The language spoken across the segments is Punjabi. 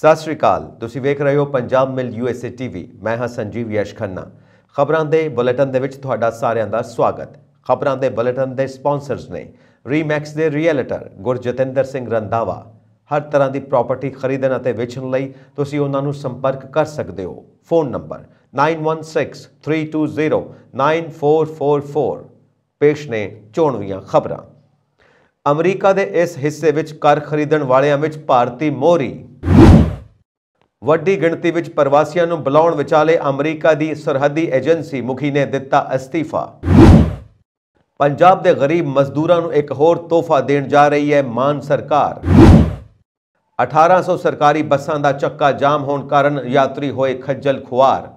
ਸਤਿ ਸ਼੍ਰੀ ਅਕਾਲ ਤੁਸੀਂ ਵੇਖ ਰਹੇ ਹੋ ਪੰਜਾਬ ਮਿਲ ਯੂਐਸਏ ਟੀਵੀ ਮੈਂ ਹਾਂ ਸੰਜੀਵ ਯਸ਼ ਖੰਨਾ ਖਬਰਾਂ ਦੇ ਬੁਲੇਟਿਨ ਦੇ ਵਿੱਚ ਤੁਹਾਡਾ ਸਾਰਿਆਂ ਦਾ ਸਵਾਗਤ ਖਬਰਾਂ ਦੇ ਬੁਲੇਟਿਨ ਦੇ ਸਪਾਂਸਰਸ ਨੇ ਰੀਮੈਕਸ ਦੇ ਰੀਅਲਟਰ ਗੁਰਜਤਿੰਦਰ ਸਿੰਘ ਰੰਦਾਵਾ ਹਰ ਤਰ੍ਹਾਂ ਦੀ ਪ੍ਰਾਪਰਟੀ ਖਰੀਦਣ ਅਤੇ ਵੇਚਣ ਲਈ ਤੁਸੀਂ ਉਹਨਾਂ ਨੂੰ ਸੰਪਰਕ ਕਰ ਸਕਦੇ ਹੋ ਫੋਨ ਨੰਬਰ 9163209444 ਪੇਸ਼ ਨੇ ਚੋਣਵੀਆਂ ਖਬਰਾਂ ਅਮਰੀਕਾ ਦੇ ਇਸ ਹਿੱਸੇ ਵਿੱਚ ਘਰ ਖਰੀਦਣ ਵਾਲਿਆਂ ਵਿੱਚ ਭਾਰਤੀ ਮੋਹਰੀ ਵੱਡੀ ਗਿਣਤੀ ਵਿੱਚ ਪ੍ਰਵਾਸੀਆਂ ਨੂੰ ਬੁਲਾਉਣ ਵਿਚਾਲੇ ਅਮਰੀਕਾ ਦੀ ਸਰਹੱਦੀ ਏਜੰਸੀ ਮੁਖੀ ਨੇ ਦਿੱਤਾ ਅਸਤੀਫਾ ਪੰਜਾਬ ਦੇ ਗਰੀਬ ਮਜ਼ਦੂਰਾਂ ਨੂੰ ਇੱਕ ਹੋਰ ਤੋਹਫਾ ਦੇਣ ਜਾ ਰਹੀ ਹੈ ਮਾਨ ਸਰਕਾਰ 1800 ਸਰਕਾਰੀ ਬੱਸਾਂ ਦਾ ਚੱਕਾ ਜਾਮ ਹੋਣ ਕਾਰਨ ਯਾਤਰੀ ਹੋਏ ਖੱਜਲ ਖੁਆਰ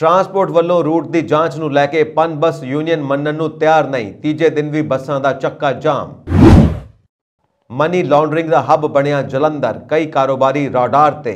ਟਰਾਂਸਪੋਰਟ ਵੱਲੋਂ ਰੂਟ ਦੀ ਜਾਂਚ ਨੂੰ ਲੈ ਕੇ ਪਨ ਬੱਸ ਯੂਨੀਅਨ ਮੰਨਣ ਨੂੰ ਤਿਆਰ ਨਹੀਂ ਤੀਜੇ ਦਿਨ ਵੀ ਬੱਸਾਂ ਦਾ ਚੱਕਾ ਜਾਮ ਮਨੀ ਲਾਂਡਰਿੰਗ ਦਾ ਹੱਬ ਬਣਿਆ ਜਲੰਧਰ ਕਈ ਕਾਰੋਬਾਰੀ ਰਾਡਾਰ ਤੇ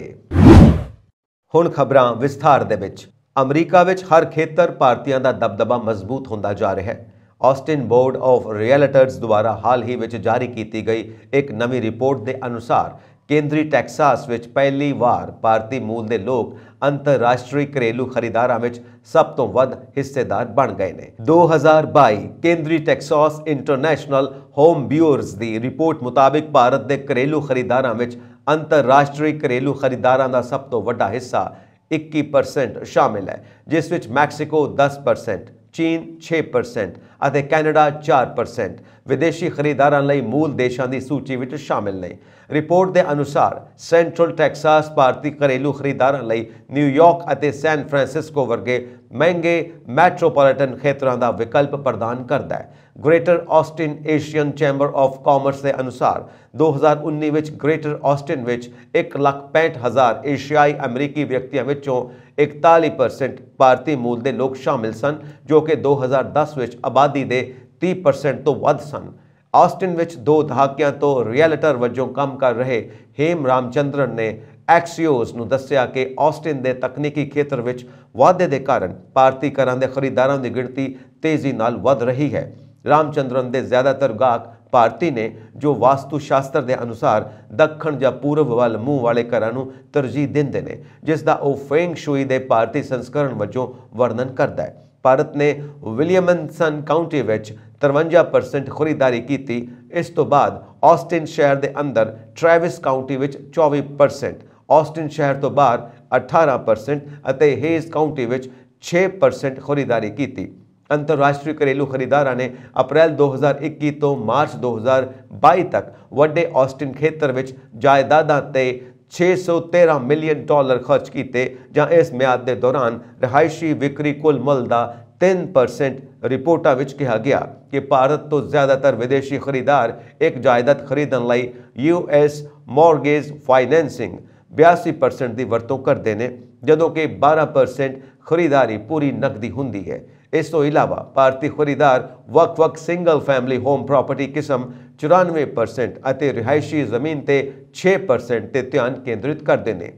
ਹੁਣ ਖਬਰਾਂ ਵਿਸਥਾਰ ਦੇ ਵਿੱਚ ਅਮਰੀਕਾ ਵਿੱਚ ਹਰ ਖੇਤਰ ਭਾਰਤੀਆਂ ਦਾ ਦਬਦਬਾ ਮਜ਼ਬੂਤ ਹੁੰਦਾ ਜਾ ਰਿਹਾ ਹੈ ਆਸਟਿਨ ਬੋਰਡ ਆਫ ਰੀਅਲਟਰਸ ਦੁਆਰਾ ਹਾਲ ਹੀ ਵਿੱਚ ਜਾਰੀ ਕੀਤੀ ਗਈ ਇੱਕ ਨਵੀਂ ਰਿਪੋਰਟ ਦੇ ਅਨੁਸਾਰ ਕੇਂਦਰੀ ਟੈਕਸਾਸ ਵਿੱਚ ਪਹਿਲੀ ਵਾਰ ਭਾਰਤੀ ਮੂਲ ਦੇ ਲੋਕ ਅੰਤਰਰਾਸ਼ਟਰੀ ਘਰੇਲੂ ਖਰੀਦਾਰਾਂ ਵਿੱਚ ਸਭ ਤੋਂ ਵੱਧ ਹਿੱਸੇਦਾਰ ਬਣ ਗਏ ਨੇ 2022 ਕੇਂਦਰੀ ਟੈਕਸਾਸ ਇੰਟਰਨੈਸ਼ਨਲ ਹੋਮ ਬਿਊਰਸ ਦੀ ਰਿਪੋਰਟ ਮੁਤਾਬਕ ਭਾਰਤ ਦੇ ਘਰੇਲੂ ਖਰੀਦਾਰਾਂ ਵਿੱਚ ਅੰਤਰਰਾਸ਼ਟਰੀ ਘਰੇਲੂ ਖਰੀਦਾਰਾਂ ਦਾ ਸਭ ਤੋਂ ਵੱਡਾ ਹਿੱਸਾ 21% ਸ਼ਾਮਿਲ ਹੈ ਜਿਸ ਵਿੱਚ ਮੈਕਸੀਕੋ 10% ਚੀਨ 6% ਅਤੇ ਕੈਨੇਡਾ 4% ਵਿਦੇਸ਼ੀ ਖਰੀਦਾਰਾਂ ਲਈ ਮੂਲ ਦੇਸ਼ਾਂ ਦੀ ਸੂਚੀ ਵਿੱਚ ਸ਼ਾਮਿਲ ਨੇ ਰਿਪੋਰਟ ਦੇ ਅਨੁਸਾਰ ਸੈਂਟਰਲ ਟੈਕਸਾਸ ਭਾਰਤੀ ਘਰੇਲੂ ਖਰੀਦਾਰਾਂ ਲਈ ਨਿਊਯਾਰਕ ਅਤੇ ਸੈਨ ਫ੍ਰਾਂਸਿਸਕੋ ਵਰਗੇ ਮਹਿੰਗੇ ਮੈਟਰੋਪੋਲੀਟਨ ਖੇਤਰਾਂ ਦਾ ਵਿਕਲਪ ਪ੍ਰਦਾਨ ਕਰਦਾ ਹੈ Greater Austin Asian chamber of commerce ਦੇ ਅਨੁਸਾਰ 2019 ਵਿੱਚ ਗ੍ਰੇਟਰ ਆਸਟਿਨ ਵਿੱਚ 1,65,000 ਏਸ਼ੀਆਈ ਅਮਰੀਕੀ ਵਿਅਕਤੀਆਂ ਵਿੱਚੋਂ 41% ਭਾਰਤੀ ਮੂਲ ਦੇ ਲੋਕ ਸ਼ਾਮਿਲ ਸਨ ਜੋ ਕਿ 2010 ਵਿੱਚ ਆਬਾਦੀ ਦੇ 30% ਤੋਂ ਵੱਧ ਸਨ ਆਸਟਿਨ ਵਿੱਚ ਦੋ ਦਹਾਕਿਆਂ ਤੋਂ ਰੀਅਲਟਰ ਵਜੋਂ ਕੰਮ ਕਰ ਰਹੇ ਹੇਮ ਰਾਮਚੰਦਰਨ ਨੇ ਐਕਸੀਓਸ ਨੂੰ ਦੱਸਿਆ ਕਿ ਆਸਟਿਨ ਦੇ ਤਕਨੀਕੀ ਖੇਤਰ ਵਿੱਚ ਵਾਧੇ ਦੇ ਕਾਰਨ ਭਾਰਤੀ ਕਰਾਂ ਦੇ ਖਰੀਦਦਾਰਾਂ ਦੀ ਗਿਣਤੀ ਤੇਜ਼ੀ ਨਾਲ ਵੱਧ ਰਹੀ ਹੈ ਰਾਮਚੰਦਰਨ ਦੇ ਜ਼ਿਆਦਾਤਰ ਗਾਹਕ ਭਾਰਤੀ ਨੇ ਜੋ ਵਾਸਤੂ ਸ਼ਾਸਤਰ ਦੇ ਅਨੁਸਾਰ ਦੱਖਣ ਜਾਂ ਪੂਰਬ ਵੱਲ ਮੂੰਹ ਵਾਲੇ ਘਰਾਂ ਨੂੰ ਤਰਜੀਹ ਦਿੰਦੇ ਨੇ ਜਿਸ ਦਾ ਉਹ ਫੇਂਗ ਸ਼ੂਈ ਦੇ ਭਾਰਤੀ ਸੰਸਕਰਣ ਵਜੋਂ ਵਰਣਨ ਕਰਦਾ ਹੈ ਭਾਰਤ ਨੇ ਵਿਲੀਅਮਨਸਨ ਕਾਉਂਟੀ ਵਿੱਚ 53% ਖਰੀਦਦਾਰੀ ਕੀਤੀ ਇਸ ਤੋਂ ਬਾਅਦ ਆਸਟਿਨ ਸ਼ਹਿਰ ਦੇ ਅੰਦਰ ਟ੍ਰੈਵਿਸ ਕਾਉਂਟੀ ਵਿੱਚ 24% ਆਸਟਿਨ ਸ਼ਹਿਰ ਤੋਂ ਬਾਹਰ 18% ਅਤੇ ਹੇਸ ਕਾਉਂਟੀ ਵਿੱਚ 6% ਖਰੀਦਦਾਰੀ ਕੀਤੀ ਅੰਤਰਰਾਸ਼ਟਰੀ ਘਰੇਲੂ ਖਰੀਦਾਰਾਂ ਨੇ ਅਪ੍ਰੈਲ 2021 ਤੋਂ ਮਾਰਚ 2022 ਤੱਕ ਵੱਡੇ ਆਸਟਿਨ ਖੇਤਰ ਵਿੱਚ ਜਾਇਦਾਦਾਂ ਤੇ 613 ਮਿਲੀਅਨ ਡਾਲਰ ਖਰਚ ਕੀਤੇ ਜਾਂ ਇਸ ਮਿਆਦ ਦੇ ਦੌਰਾਨ ਰਹਾਇਸ਼ੀ ਵਿਕਰੀ ਕੁੱਲ ਮੁੱਲ ਦਾ 10% ਰਿਪੋਰਟਾਂ ਵਿੱਚ ਕਿਹਾ ਗਿਆ ਕਿ ਭਾਰਤ ਤੋਂ ਜ਼ਿਆਦਾਤਰ ਵਿਦੇਸ਼ੀ ਖਰੀਦਾਰ ਇੱਕ ਜਾਇਦਾਦ ਖਰੀਦਣ ਲਈ ਯੂਐਸ ਮਾਰਗੇਜ ਫਾਈਨੈਂਸਿੰਗ 82% ਦੀ ਵਰਤੋਂ ਕਰਦੇ ਨੇ ਜਦੋਂ ਕਿ 12% ਖਰੀਦਾਰੀ ਪੂਰੀ ਨਕਦੀ ਹੁੰਦੀ ਹੈ ਇਸ ਤੋਂ ਇਲਾਵਾ ਭਾਰਤੀ ਖਰੀਦਦਾਰ ਵਕ-ਵਕ ਸਿੰਗਲ ਫੈਮਿਲੀ ਹੋਮ ਪ੍ਰਾਪਰਟੀ ਕਿਸਮ 94% ਅਤੇ ਰਿਹਾਇਸ਼ੀ ਜ਼ਮੀਨ ਤੇ 6% ਤੇ ਧਿਆਨ ਕੇਂਦਰਿਤ ਕਰਦੇ ਨੇ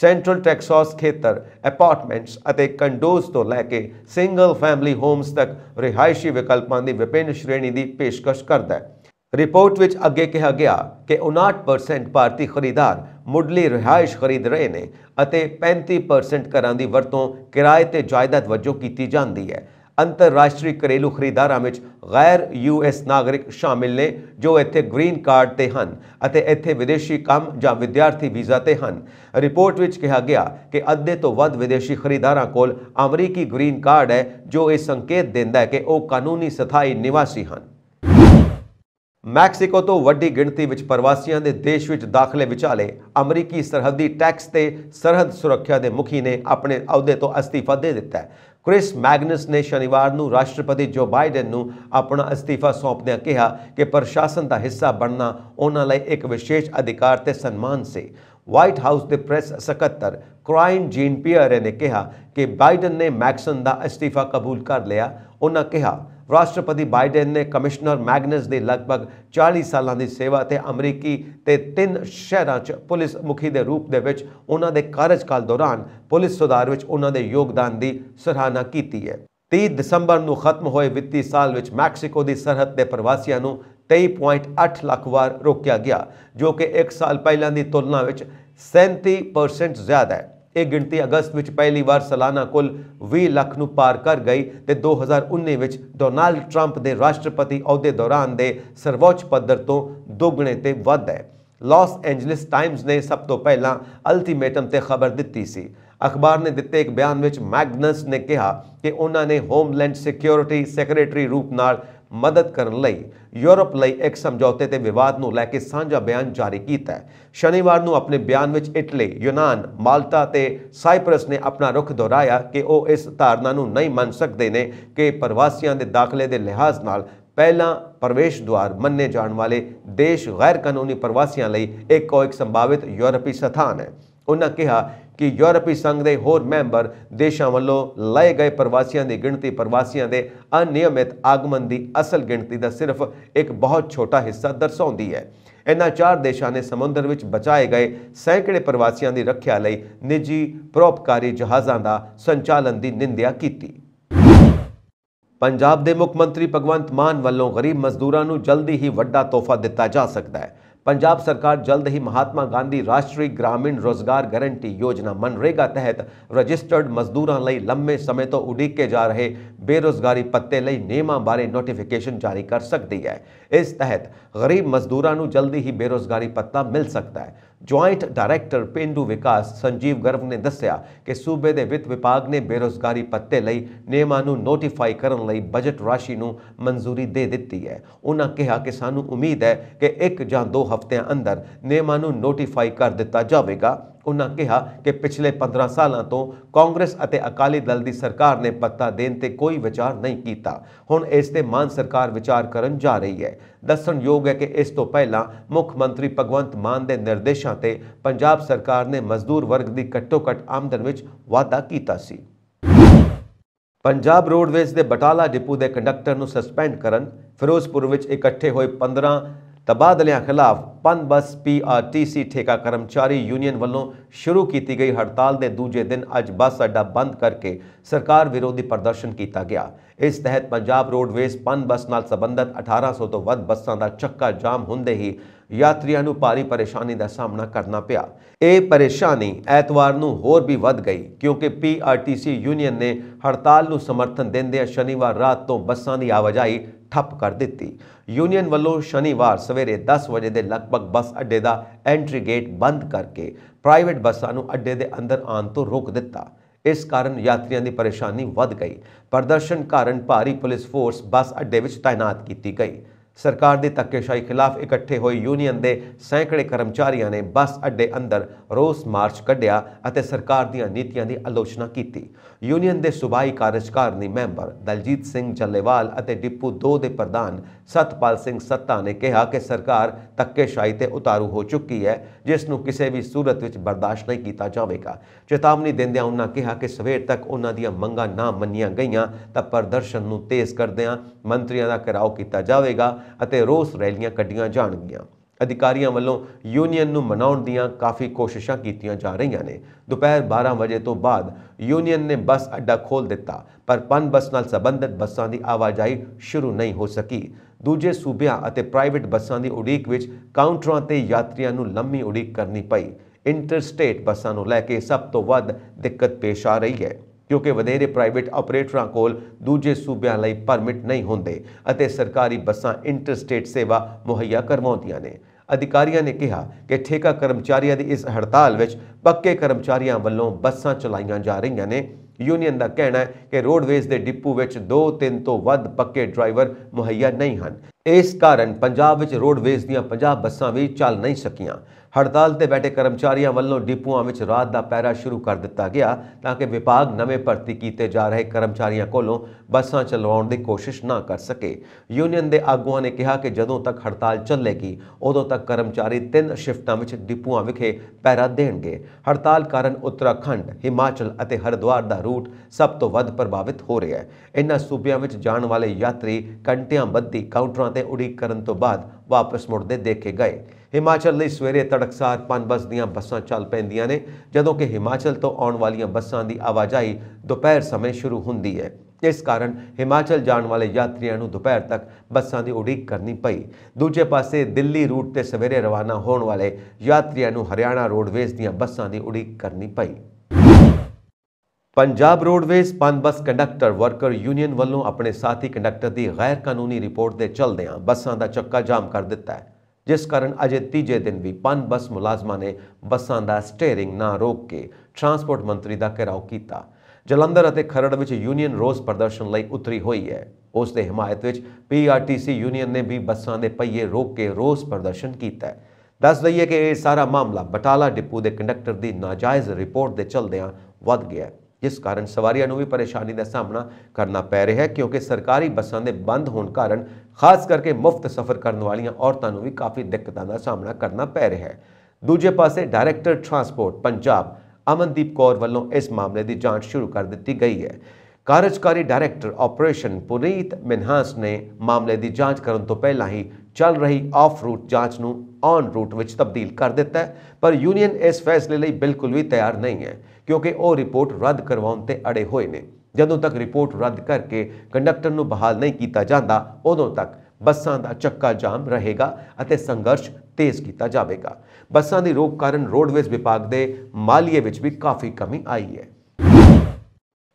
ਸੈਂਟਰਲ ਟੈਕਸਾਸ ਖੇਤਰ ਅਪਾਰਟਮੈਂਟਸ ਅਤੇ ਕੰਡੋਜ਼ ਤੋਂ ਲੈ ਕੇ ਸਿੰਗਲ ਫੈਮਿਲੀ ਹੋਮਸ ਤੱਕ ਰਿਹਾਇਸ਼ੀ ਵਿਕਲਪਾਂ ਦੀ ਵਿਭਿੰਨ ਸ਼੍ਰੇਣੀ ਦੀ ਪੇਸ਼ਕਸ਼ ਕਰਦਾ ਹੈ ਰਿਪੋਰਟ ਵਿੱਚ ਅੱਗੇ ਕਿਹਾ ਗਿਆ ਕਿ 59% ਭਾਰਤੀ ਖਰੀਦਦਾਰ ਮੁੱਢਲੀ ਰਿਹਾਇਸ਼ ਖਰੀਦ ਰਹੇ ਨੇ ਅਤੇ 35% ਘਰਾਂ ਦੀ ਵਰਤੋਂ ਕਿਰਾਏ ਤੇ ਜਾਇਦਾਦ ਵਜੋਂ ਕੀਤੀ ਜਾਂਦੀ ਹੈ ਅੰਤਰਰਾਸ਼ਟਰੀ ਘਰੇਲੂ ਖਰੀਦਾਰਾਂ ਵਿੱਚ ਗੈਰ ਯੂਐਸ ਨਾਗਰਿਕ ਸ਼ਾਮਿਲ ਨੇ ਜੋ ਇੱਥੇ ਗ੍ਰੀਨ ਕਾਰਡ ਤੇ ਹਨ ਅਤੇ ਇੱਥੇ ਵਿਦੇਸ਼ੀ ਕੰਮ ਜਾਂ ਵਿਦਿਆਰਥੀ ਵੀਜ਼ਾ ਤੇ ਹਨ ਰਿਪੋਰਟ ਵਿੱਚ ਕਿਹਾ ਗਿਆ ਕਿ ਅੱਧੇ ਤੋਂ ਵੱਧ ਵਿਦੇਸ਼ੀ ਖਰੀਦਾਰਾਂ ਕੋਲ ਅਮਰੀਕੀ ਗ੍ਰੀਨ ਕਾਰਡ ਹੈ ਜੋ ਇਹ ਸੰਕੇਤ ਦਿੰਦਾ ਹੈ ਕਿ ਉਹ ਕਾਨੂੰਨੀ ਸਥਾਈ ਨਿਵਾਸੀ ਹਨ ਮੈਕਸੀਕੋ ਤੋਂ ਵੱਡੀ ਗਿਣਤੀ ਵਿੱਚ ਪ੍ਰਵਾਸੀਆਂ ਦੇ ਦੇਸ਼ ਵਿੱਚ ਦਾਖਲੇ ਵਿਚਾਲੇ ਅਮਰੀਕੀ ਸਰਹੱਦੀ ਟੈਕਸ ਤੇ ਸਰਹੱਦ ਸੁਰੱਖਿਆ ਦੇ ਮੁਖੀ ਨੇ ਆਪਣੇ ਅਹੁਦੇ ਤੋਂ ਅਸਤੀਫਾ ਦੇ ਦਿੱਤਾ ਹੈ ਕ੍ਰਿਸ ਮੈਗਨਸ ਨੇ ਸ਼ਨੀਵਾਰ ਨੂੰ ਰਾਸ਼ਟਰਪਤੀ ਜੋ ਬਾਈਡਨ ਨੂੰ ਆਪਣਾ ਅਸਤੀਫਾ ਸੌਂਪਦਿਆਂ ਕਿਹਾ ਕਿ ਪ੍ਰਸ਼ਾਸਨ ਦਾ ਹਿੱਸਾ ਬਣਨਾ ਉਹਨਾਂ ਲਈ ਇੱਕ ਵਿਸ਼ੇਸ਼ ਅਧਿਕਾਰ ਤੇ ਸਨਮਾਨ ਸੀ ਵਾਈਟ ਹਾਊਸ ਦੇ ਪ੍ਰੈਸ ਸਕੱਤਰ ਕ੍ਰਾਈਨ ਜੀਨ ਪੀਅਰ ਨੇ ਕਿਹਾ ਕਿ ਬਾਈਡਨ ਨੇ ਮੈਕਸਨ ਦਾ ਅਸਤੀਫਾ ਕਬੂਲ ਕਰ ਲਿਆ ਉਹਨਾਂ ਕਿਹਾ ਰਾਸ਼ਟਰਪਤੀ ਬਾਈਡਨ ਨੇ ਕਮਿਸ਼ਨਰ ਮੈਗਨਸ ਦੇ ਲਗਭਗ 40 ਸਾਲਾਂ ਦੀ ਸੇਵਾ ਤੇ ਅਮਰੀਕੀ ਤੇ ਤਿੰਨ ਸ਼ਹਿਰਾਂ 'ਚ ਪੁਲਿਸ ਮੁਖੀ ਦੇ ਰੂਪ ਦੇ ਵਿੱਚ ਉਹਨਾਂ ਦੇ ਕਾਰਜਕਾਲ ਦੌਰਾਨ ਪੁਲਿਸ ਸੁਧਾਰ ਵਿੱਚ ਉਹਨਾਂ ਦੇ ਯੋਗਦਾਨ ਦੀ ਸਰਾਹਨਾ ਕੀਤੀ ਹੈ 30 ਦਸੰਬਰ ਨੂੰ ਖਤਮ ਹੋਏ ਵਿੱਤੀ ਸਾਲ ਵਿੱਚ ਮੈਕਸੀਕੋ ਦੀ ਸਰਹੱਦ ਦੇ ਪ੍ਰਵਾਸੀਆਂ ਨੂੰ 23.8 ਲੱਖ ਵਾਰ ਰੋਕਿਆ ਗਿਆ ਜੋ ਕਿ 1 ਸਾਲ ਪਹਿਲਾਂ ਦੀ ਤੁਲਨਾ ਵਿੱਚ 37% ਜ਼ਿਆਦਾ ਹੈ ਇਹ ਗਿਣਤੀ ਅਗਸਤ ਵਿੱਚ ਪਹਿਲੀ ਵਾਰ ਸਾਲਾਨਾ ਕੁੱਲ 20 ਲੱਖ ਨੂੰ ਪਾਰ ਕਰ ਗਈ ਤੇ 2019 ਵਿੱਚ ਡੋਨਾਲਡ 트ੰਪ ਦੇ ਰਾਸ਼ਟਰਪਤੀ ਅਹੁਦੇ ਦੌਰਾਨ ਦੇ ਸਰਵੋੱਚ ਪੱਧਰ ਤੋਂ ਦੁੱਗਣੇ ਤੇ ਵੱਧ ਹੈ ਲਾਸ ਐਂਜਲਸ ਟਾਈਮਜ਼ ਨੇ ਸਭ ਤੋਂ ਪਹਿਲਾਂ ਅਲਟੀਮੇਟਮ ਤੇ ਖਬਰ ਦਿੱਤੀ ਸੀ ਅਖਬਾਰ ਨੇ ਦਿੱਤੇ ਇੱਕ ਬਿਆਨ ਵਿੱਚ ਮੈਗਨਸ ਨੇ ਕਿਹਾ ਕਿ ਉਹਨਾਂ ਨੇ ਹੋਮਲੈਂਡ ਸਿਕਿਉਰਿਟੀ ਸੈਕਟਰੀ ਰੂਪ ਨਾਲ ਮਦਦ ਕਰਨ ਲਈ ਯੂਰਪ ਲਈ ਇੱਕ ਸਮਝੌਤੇ ਤੇ ਵਿਵਾਦ ਨੂੰ ਲੈ ਕੇ ਸਾਂਝਾ ਬਿਆਨ ਜਾਰੀ ਕੀਤਾ ਸ਼ਨੀਵਾਰ ਨੂੰ ਆਪਣੇ ਬਿਆਨ ਵਿੱਚ ਇਟਲੀ ਯੂਨਾਨ ਮਾਲਟਾ ਤੇ ਸਾਈਪ੍ਰਸ ਨੇ ਆਪਣਾ ਰੁਖ ਦੁਹਰਾਇਆ ਕਿ ਉਹ ਇਸ ਧਾਰਨਾ ਨੂੰ ਨਹੀਂ ਮੰਨ ਸਕਦੇ ਨੇ ਕਿ ਪ੍ਰਵਾਸੀਆਂ ਦੇ ਦਾਖਲੇ ਦੇ ਲਿਹਾਜ਼ ਨਾਲ ਪਹਿਲਾ ਪ੍ਰਵੇਸ਼ ਦੁਆਰ ਮੰਨੇ ਜਾਣ ਵਾਲੇ ਦੇਸ਼ ਗੈਰ ਕਾਨੂੰਨੀ ਪ੍ਰਵਾਸੀਆਂ ਲਈ ਇੱਕ ਕੋਈ ਇੱਕ ਸੰਭਾਵਿਤ ਯੂਰਪੀ ਸਥਾਨ ਹੈ ਉਹਨਾਂ ਕਿਹਾ ਕਿ ਯੂਰਪੀ ਸੰਘ ਦੇ ਹੋਰ ਮੈਂਬਰ ਦੇਸ਼ਾਂ ਵੱਲੋਂ ਲਏ ਗਏ ਪ੍ਰਵਾਸੀਆਂ ਦੀ ਗਿਣਤੀ ਪ੍ਰਵਾਸੀਆਂ ਦੇ ਅਨਿਯਮਿਤ ਆਗਮਨ ਦੀ ਅਸਲ ਗਿਣਤੀ ਦਾ ਸਿਰਫ ਇੱਕ ਬਹੁਤ ਛੋਟਾ ਹਿੱਸਾ ਦਰਸਾਉਂਦੀ ਹੈ ਇਹਨਾਂ ਚਾਰ ਦੇਸ਼ਾਂ ਨੇ ਸਮੁੰਦਰ ਵਿੱਚ ਬਚਾਏ ਗਏ ਸੈਂਕੜੇ ਪ੍ਰਵਾਸੀਆਂ ਦੀ ਰੱਖਿਆ ਲਈ ਨਿੱਜੀ ਪ੍ਰੋਪਕਾਰੀ ਜਹਾਜ਼ਾਂ ਦਾ ਸੰਚਾਲਨ ਦੀ ਨਿੰਦਿਆ ਕੀਤੀ ਪੰਜਾਬ ਦੇ ਮੁੱਖ ਮੰਤਰੀ ਭਗਵੰਤ ਮਾਨ ਵੱਲੋਂ ਗਰੀਬ ਮਜ਼ਦੂਰਾਂ ਨੂੰ ਜਲਦੀ ਹੀ ਵੱਡਾ ਤੋਹਫਾ ਦਿੱਤਾ ਜਾ ਸਕਦਾ ਹੈ पंजाब सरकार जल्द ही महात्मा गांधी राष्ट्रीय ग्रामीण रोजगार गारंटी योजना मनरेगा तहत रजिस्टर्ड मजदूरों लिए लंबे समय तो उड़ीक के जा रहे बेरोजगारी पत्ते लिए नियमों बारे नोटिफिकेशन जारी कर सकती है इस तहत गरीब मजदूरों जल्दी ही बेरोजगारी पत्ता मिल सकता है ਜੁਆਇੰਟ ਡਾਇਰੈਕਟਰ ਪਿੰਡੂ ਵਿਕਾਸ ਸੰਜੀਵ ਗਰਵ ਨੇ ਦੱਸਿਆ ਕਿ ਸੂਬੇ ਦੇ ਵਿੱਤ ਵਿਭਾਗ ਨੇ ਬੇਰੋਜ਼ਗਾਰੀ ਪੱਤੇ ਲਈ ਨਿਯਮਾਂ ਨੂੰ ਨੋਟੀਫਾਈ ਕਰਨ ਲਈ ਬਜਟ ਰਾਸ਼ੀ ਨੂੰ ਮਨਜ਼ੂਰੀ ਦੇ ਦਿੱਤੀ ਹੈ ਉਹਨਾਂ ਕਿਹਾ ਕਿ ਸਾਨੂੰ ਉਮੀਦ ਹੈ ਕਿ ਇੱਕ ਜਾਂ ਦੋ ਹਫ਼ਤਿਆਂ ਅੰਦਰ ਨਿਯਮਾਂ ਨੂੰ ਨੋਟੀਫਾਈ ਕਰ ਦਿੱਤਾ ਜਾਵੇਗਾ ਉਹਨਾਂ ਕਿਹਾ ਕਿ ਪਿਛਲੇ 15 ਸਾਲਾਂ ਤੋਂ ਕਾਂਗਰਸ ਅਤੇ ਅਕਾਲੀ ਦਲ ਦੀ ਸਰਕਾਰ ਨੇ ਪੱਤਾ ਦੇਣ ਤੇ ਕੋਈ ਵਿਚਾਰ ਨਹੀਂ ਕੀਤਾ ਹੁਣ ਇਸ ਤੇ ਮਾਨ ਸਰਕਾਰ ਵਿਚਾਰ ਕਰਨ ਜਾ ਰਹੀ ਹੈ ਦੱਸਣਯੋਗ ਹੈ ਕਿ ਇਸ ਤੋਂ ਪਹਿਲਾਂ ਮੁੱਖ ਮੰਤਰੀ ਭਗਵੰਤ ਮਾਨ ਦੇ ਨਿਰਦੇਸ਼ਾਂ ਤੇ ਪੰਜਾਬ ਸਰਕਾਰ ਨੇ ਮਜ਼ਦੂਰ ਵਰਗ ਦੀ ਘੱਟੋ-ਘੱਟ ਆਮਦਨ ਵਿੱਚ ਵਾਧਾ ਕੀਤਾ ਸੀ ਪੰਜਾਬ ਰੋਡਵੇਜ਼ ਦੇ ਬਟਾਲਾ ਡਿਪੂ ਦੇ ਕੰਡਕਟਰ ਨੂੰ ਸਸਪੈਂਡ ਕਰਨ ਫਿਰੋਜ਼ਪੁਰ ਵਿੱਚ ਇਕੱਠੇ ਹੋਏ 15 ਤਬਾਦਲਿਆਂ ਖਿਲਾਫ ਪਨਬਸ ਪੀਆਰਟੀਸੀ ਠੇਕਾ ਕਰਮਚਾਰੀ ਯੂਨੀਅਨ ਵੱਲੋਂ ਸ਼ੁਰੂ ਕੀਤੀ ਗਈ ਹੜਤਾਲ ਦੇ ਦੂਜੇ ਦਿਨ ਅੱਜ ਬੱਸ ਅੱਡਾ ਬੰਦ ਕਰਕੇ ਸਰਕਾਰ ਵਿਰੋਧੀ ਪ੍ਰਦਰਸ਼ਨ ਕੀਤਾ ਗਿਆ ਇਸ ਤਹਿਤ ਪੰਜਾਬ ਰੋਡਵੇਜ਼ ਪਨਬਸ ਨਾਲ ਸੰਬੰਧਤ 1800 ਤੋਂ ਵੱਧ ਬੱਸਾਂ ਦਾ ਚੱਕਾ ਜਾਮ ਹੁੰਦੇ ਹੀ ਯਾਤਰੀਆਂ ਨੂੰ ਭਾਰੀ ਪਰੇਸ਼ਾਨੀ ਦਾ ਸਾਹਮਣਾ ਕਰਨਾ ਪਿਆ ਇਹ ਪਰੇਸ਼ਾਨੀ ਐਤਵਾਰ ਨੂੰ ਹੋਰ ਵੀ ਵੱਧ ਗਈ ਕਿਉਂਕਿ ਪੀਆਰਟੀਸੀ ਯੂਨੀਅਨ ਨੇ ਹੜਤਾਲ ਨੂੰ ਸਮਰਥਨ ਦਿੰਦਿਆਂ ਸ਼ਨੀਵਾਰ ਰਾਤ ਤੋਂ ਬੱਸਾਂ ਦੀ ਆਵਾਜਾਈ ਠੱਪ ਕਰ ਦਿੱਤੀ ਯੂਨੀਅਨ ਵੱਲੋਂ ਸ਼ਨੀਵਾਰ ਸਵੇਰੇ 10 ਵਜੇ ਦੇ ਲਗਭਗ ਬੱਸ ਅੱਡੇ ਦਾ ਐਂਟਰੀ ਗੇਟ ਬੰਦ ਕਰਕੇ ਪ੍ਰਾਈਵੇਟ ਬੱਸਾਂ ਨੂੰ ਅੱਡੇ ਦੇ ਅੰਦਰ ਆਉਣ ਤੋਂ ਰੋਕ ਦਿੱਤਾ ਇਸ ਕਾਰਨ ਯਾਤਰੀਆਂ ਦੀ ਪਰੇਸ਼ਾਨੀ ਵੱਧ ਗਈ ਪ੍ਰਦਰਸ਼ਨ ਕਾਰਨ ਭਾਰੀ ਪੁਲਿਸ ਫੋਰਸ ਬੱਸ ਅੱਡੇ ਵਿੱਚ ਤਾਇਨਾਤ ਕੀਤੀ ਗਈ ਸਰਕਾਰ ਦੀ ਤੱਕੇਸ਼ਾਈ ਖਿਲਾਫ ਇਕੱਠੇ ਹੋਏ ਯੂਨੀਅਨ ਦੇ ਸੈਂਕੜੇ ਕਰਮਚਾਰੀਆਂ ਨੇ ਬੱਸ ਅੱਡੇ ਅੰਦਰ ਰੋਸ ਮਾਰਚ ਕੱਢਿਆ ਅਤੇ ਸਰਕਾਰ ਦੀਆਂ ਨੀਤੀਆਂ ਦੀ ਆਲੋਚਨਾ ਕੀਤੀ ਯੂਨੀਅਨ ਦੇ ਸੁਭਾਈ ਕਾਰਜਕਾਰਨੀ ਮੈਂਬਰ ਦਲਜੀਤ ਸਿੰਘ ਜੱਲੇਵਾਲ ਅਤੇ ਡਿਪੂ 2 ਦੇ ਪ੍ਰਧਾਨ ਸਤਪਾਲ ਸਿੰਘ ਸੱਤਾ ਨੇ ਕਿਹਾ ਕਿ ਸਰਕਾਰ ਤੱਕੇਸ਼ਾਈ ਤੇ ਉਤਾਰੂ ਹੋ ਚੁੱਕੀ ਹੈ ਜਿਸ ਨੂੰ ਕਿਸੇ ਵੀ ਸੂਰਤ ਵਿੱਚ ਬਰਦਾਸ਼ਤ ਨਹੀਂ ਕੀਤਾ ਜਾਵੇਗਾ ਚੇਤਾਵਨੀ ਦਿੰਦਿਆਂ ਉਹਨਾਂ ਕਿਹਾ ਕਿ ਸਵੇਰ ਤੱਕ ਉਹਨਾਂ ਦੀਆਂ ਮੰਗਾਂ ਨਾ ਮੰਨੀਆਂ ਗਈਆਂ ਤਾਂ ਪ੍ਰਦਰਸ਼ਨ ਨੂੰ ਤੇਜ਼ ਕਰਦਿਆਂ ਮੰਤਰੀਆਂ ਦਾ ਘਰਾਓ ਕੀਤਾ ਜਾਵੇਗਾ ਅਤੇ ਰੋਸ ਰੈਲੀਆਂ ਕੱਢੀਆਂ ਜਾਣਗੀਆਂ ਅਧਿਕਾਰੀਆਂ ਵੱਲੋਂ ਯੂਨੀਅਨ ਨੂੰ ਮਨਾਉਣ ਦੀਆਂ ਕਾਫੀ ਕੋਸ਼ਿਸ਼ਾਂ ਕੀਤੀਆਂ ਜਾ ਰਹੀਆਂ ਨੇ ਦੁਪਹਿਰ 12 ਵਜੇ ਤੋਂ ਬਾਅਦ ਯੂਨੀਅਨ ਨੇ ਬੱਸ ਅੱਡਾ ਖੋਲ ਦਿੱਤਾ ਪਰ ਪਨ ਬੱਸ ਨਾਲ ਸੰਬੰਧਿਤ ਬੱਸਾਂ ਦੀ ਆਵਾਜਾਈ ਸ਼ੁਰੂ ਨਹੀਂ ਹੋ ਸਕੀ ਦੂਜੇ ਸੂਬਿਆਂ ਅਤੇ ਪ੍ਰਾਈਵੇਟ ਬੱਸਾਂ ਦੀ ਉਡੀਕ ਵਿੱਚ ਕਾਊਂਟਰਾਂ ਤੇ ਯਾਤਰੀਆਂ ਨੂੰ ਲੰਮੀ ਉਡੀਕ ਕਰਨੀ ਪਈ ਇੰਟਰਸਟੇਟ ਬੱਸਾਂ ਨੂੰ ਲੈ ਕੇ ਸਭ ਤੋਂ ਵੱਧ ਦਿੱਕਤ ਪੇਸ਼ ਆ ਰਹੀ ਹੈ ਕਿਉਂਕਿ ਵਧੇਰੇ ਪ੍ਰਾਈਵੇਟ ਆਪਰੇਟਰਾਂ ਕੋਲ ਦੂਜੇ ਸੂਬਿਆਂ ਲਈ ਪਰਮਿਟ ਨਹੀਂ ਹੁੰਦੇ ਅਤੇ ਸਰਕਾਰੀ ਬੱਸਾਂ ਇੰਟਰਸਟੇਟ ਸੇਵਾ ਮੁਹੱਈਆ ਕਰਵਾਉਂਦੀਆਂ ਨੇ ਅਧਿਕਾਰੀਆਂ ਨੇ ਕਿਹਾ ਕਿ ਠੇਕਾ ਕਰਮਚਾਰੀਆਂ ਦੀ ਇਸ ਹੜਤਾਲ ਵਿੱਚ ਪੱਕੇ ਕਰਮਚਾਰੀਆਂ ਵੱਲੋਂ ਬੱਸਾਂ ਚਲਾਈਆਂ ਜਾ ਰਹੀਆਂ ਨੇ ਯੂਨੀਅਨ ਦਾ ਕਹਿਣਾ ਹੈ ਕਿ ਰੋਡਵੇਜ਼ ਦੇ ਡਿਪੂ ਵਿੱਚ 2-3 ਤੋਂ ਵੱਧ ਪੱਕੇ ਡਰਾਈਵਰ ਮੁਹੱਈਆ ਨਹੀਂ ਹਨ ਇਸ ਕਾਰਨ ਪੰਜਾਬ ਵਿੱਚ ਰੋਡਵੇਜ਼ ਦੀਆਂ 50 ਬੱਸਾਂ ਵੀ ਚੱਲ ਨਹੀਂ ਸਕੀਆਂ ਹੜਤਾਲ ਤੇ ਬੈਠੇ ਕਰਮਚਾਰੀਆਂ ਵੱਲੋਂ ਡਿਪੂਆਂ ਵਿੱਚ ਰਾਤ ਦਾ ਪਹਿਰਾ ਸ਼ੁਰੂ ਕਰ ਦਿੱਤਾ ਗਿਆ ਤਾਂ ਕਿ ਵਿਭਾਗ ਨਵੇਂ ਭਰਤੀ ਕੀਤੇ ਜਾ ਰਹੇ ਕਰਮਚਾਰੀਆਂ ਕੋਲੋਂ ਬੱਸਾਂ ਚਲਵਾਉਣ ਦੀ ਕੋਸ਼ਿਸ਼ ਨਾ ਕਰ ਸਕੇ ਯੂਨੀਅਨ ਦੇ ਆਗੂਆਂ ਨੇ ਕਿਹਾ ਕਿ ਜਦੋਂ ਤੱਕ ਹੜਤਾਲ ਚੱਲੇਗੀ ਉਦੋਂ ਤੱਕ ਕਰਮਚਾਰੀ ਤਿੰਨ ਸ਼ਿਫਟਾਂ ਵਿੱਚ ਡਿਪੂਆਂ ਵਿਖੇ ਪਹਿਰਾ ਦੇਣਗੇ ਹੜਤਾਲ ਕਾਰਨ ਉੱਤਰਾਖੰਡ ਹਿਮਾਚਲ ਅਤੇ ਹਰਦੁਆਰ ਦਾ ਰੂਟ ਸਭ ਤੋਂ ਵੱਧ ਪ੍ਰਭਾਵਿਤ ਹੋ ਰਿਹਾ ਹੈ ਇਨ੍ਹਾਂ ਸੂਬਿਆਂ ਵਿੱਚ ਜਾਣ ਵਾਲੇ ਯਾਤਰੀ ਕੰਟਿਆਂ ਬੱਧੀ ਕਾਊਂਟਰਾਂ ਤੇ ਉਡੀਕ ਕਰਨ ਤੋਂ ਬਾਅਦ ਵਾਪਸ ਮੁੜਦੇ ਦੇਖੇ ਗਏ ਹਿਮਾਚਲ ਲਈ ਸਵੇਰੇ ਤੜਕਸਾਰ ਪਨਬਸ ਦੀਆਂ ਬੱਸਾਂ ਚੱਲ ਪੈਂਦੀਆਂ ਨੇ ਜਦੋਂ ਕਿ ਹਿਮਾਚਲ ਤੋਂ ਆਉਣ ਵਾਲੀਆਂ ਬੱਸਾਂ ਦੀ ਆਵਾਜਾਈ ਦੁਪਹਿਰ ਸਮੇਂ ਸ਼ੁਰੂ ਹੁੰਦੀ ਹੈ ਇਸ ਕਾਰਨ ਹਿਮਾਚਲ ਜਾਣ ਵਾਲੇ ਯਾਤਰੀਆਂ ਨੂੰ ਦੁਪਹਿਰ ਤੱਕ ਬੱਸਾਂ ਦੀ ਉਡੀਕ ਕਰਨੀ ਪਈ ਦੂਜੇ ਪਾਸੇ ਦਿੱਲੀ ਰੂਟ ਤੇ ਸਵੇਰੇ ਰਵਾਨਾ ਹੋਣ ਵਾਲੇ ਯਾਤਰੀਆਂ ਨੂੰ ਹਰਿਆਣਾ ਰੋਡਵੇਜ਼ ਦੀਆਂ ਬੱਸਾਂ ਦੀ ਉਡੀਕ ਕਰਨੀ ਪਈ ਪੰਜਾਬ ਰੋਡਵੇਜ਼ ਪੰਜ ਬੱਸ ਕੰਡਕਟਰ ਵਰਕਰ ਯੂਨੀਅਨ ਵੱਲੋਂ ਆਪਣੇ ਸਾਥੀ ਕੰਡਕਟਰ ਦੀ ਗੈਰ ਕਾਨੂੰਨੀ ਰਿਪੋਰਟ ਦੇ ਚਲਦਿਆਂ ਬੱਸਾਂ ਦਾ ਚੱਕਾ ਜਾਮ ਕਰ ਦਿੱਤਾ ਹੈ ਜਿਸ ਕਾਰਨ ਅਜੇ ਤੀਜੇ ਦਿਨ ਵੀ ਪੰਜ ਬੱਸ ਮੁਲਾਜ਼ਮਾਂ ਨੇ ਬੱਸਾਂ ਦਾ ਸਟੀਅਰਿੰਗ ਨਾ ਰੋਕ ਕੇ ਟਰਾਂਸਪੋਰਟ ਮੰਤਰੀ ਦਾ ਘਿਰਾਓ ਕੀਤਾ ਜਲੰਧਰ ਅਤੇ ਖਰੜ ਵਿੱਚ ਯੂਨੀਅਨ ਰੋਸ ਪ੍ਰਦਰਸ਼ਨ ਲਈ ਉਤਰੀ ਹੋਈ ਹੈ ਉਸ ਦੇ ਹਮਾਇਤ ਵਿੱਚ ਪੀਆਰਟੀਸੀ ਯੂਨੀਅਨ ਨੇ ਵੀ ਬੱਸਾਂ ਦੇ ਪਹੀਏ ਰੋਕ ਕੇ ਰੋਸ ਪ੍ਰਦਰਸ਼ਨ ਕੀਤਾ ਹੈ ਦੱਸ ਦਈਏ ਕਿ ਇਹ ਸਾਰਾ ਮਾਮਲਾ ਬਟਾਲਾ ਡਿਪੂ ਦੇ ਕੰਡਕਟਰ ਦੀ ਨਾਜਾਇਜ਼ ਰਿਪੋਰਟ ਦੇ ਚਲਦਿਆਂ ਵੱਧ ਗਿਆ ਹੈ ਜਿਸ ਕਾਰਨ ਸਵਾਰੀਆਂ ਨੂੰ ਵੀ ਪਰੇਸ਼ਾਨੀ ਦਾ ਸਾਹਮਣਾ ਕਰਨਾ ਪੈ ਰਿਹਾ ਹੈ ਕਿਉਂਕਿ ਸਰਕਾਰੀ ਬੱਸਾਂ ਦੇ ਬੰਦ ਹੋਣ ਕਾਰਨ ਖਾਸ ਕਰਕੇ ਮੁਫਤ ਸਫ਼ਰ ਕਰਨ ਵਾਲੀਆਂ ਔਰਤਾਂ ਨੂੰ ਵੀ ਕਾਫੀ ਦਿੱਕਤਾਂ ਦਾ ਸਾਹਮਣਾ ਕਰਨਾ ਪੈ ਰਿਹਾ ਹੈ ਦੂਜੇ ਪਾਸੇ ਡਾਇਰੈਕਟਰ ਟਰਾਂਸਪੋਰਟ ਪੰਜਾਬ ਅਮਨਦੀਪ ਕੌਰ ਵੱਲੋਂ ਇਸ ਮਾਮਲੇ ਦੀ ਜਾਂਚ ਸ਼ੁਰੂ ਕਰ ਦਿੱਤੀ ਗਈ ਹੈ ਕਾਰਜਕਾਰੀ ਡਾਇਰੈਕਟਰ ਆਪਰੇਸ਼ਨ ਪੁਨੀਤ ਮਨਹਾਸ ਨੇ ਮਾਮਲੇ ਦੀ ਜਾਂਚ ਕਰਨ ਤੋਂ ਪਹਿਲਾਂ ਹੀ ਚੱਲ ਰਹੀ ਆਫ ਰੂਟ ਜਾਂਚ ਨੂੰ ਔਨ ਰੂਟ ਵਿੱਚ ਤਬਦੀਲ ਕਰ ਦਿੱਤਾ ਪਰ ਯੂਨੀਅਨ ਇਸ ਫੈਸਲੇ ਲਈ ਬਿਲਕੁਲ ਵੀ ਤਿਆਰ ਨਹੀਂ ਹੈ ਕਿਉਂਕਿ ਉਹ ਰਿਪੋਰਟ ਰੱਦ ਕਰਵਾਉਣ ਤੇ ਅੜੇ ਹੋਏ ਨੇ ਜਦੋਂ ਤੱਕ ਰਿਪੋਰਟ ਰੱਦ ਕਰਕੇ ਕੰਡਕਟਰ ਨੂੰ ਬਹਾਲ ਨਹੀਂ ਕੀਤਾ ਜਾਂਦਾ ਉਦੋਂ ਤੱਕ ਬੱਸਾਂ ਦਾ ਚੱਕਾ ਜਾਮ ਰਹੇਗਾ ਅਤੇ ਸੰਘਰਸ਼ ਤੇਜ਼ ਕੀਤਾ ਜਾਵੇਗਾ ਬੱਸਾਂ ਦੀ ਰੋਕ ਕਾਰਨ ਰੋਡਵੇਜ਼ ਵਿਭਾਗ ਦੇ ਮਾਲੀਏ ਵਿੱਚ ਵੀ ਕਾਫੀ ਕਮੀ ਆਈ ਹੈ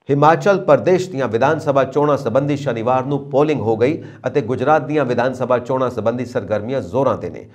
ਹਿਮਾਚਲ ਪ੍ਰਦੇਸ਼ ਦੀਆਂ ਵਿਧਾਨ ਸਭਾ ਚੋਣਾਂ ਸੰਬੰਧੀ ਸ਼ਨੀਵਾਰ ਨੂੰ ਪੋਲਿੰਗ ਹੋ ਗਈ ਅਤੇ ਗੁਜਰਾਤ ਦੀਆਂ ਵਿਧਾਨ ਸਭਾ ਚੋਣਾਂ ਸੰਬੰਧੀ ਸਰਗਰਮੀਆਂ ਜ਼ੋਰਾਂ ਤੇ ਨੇ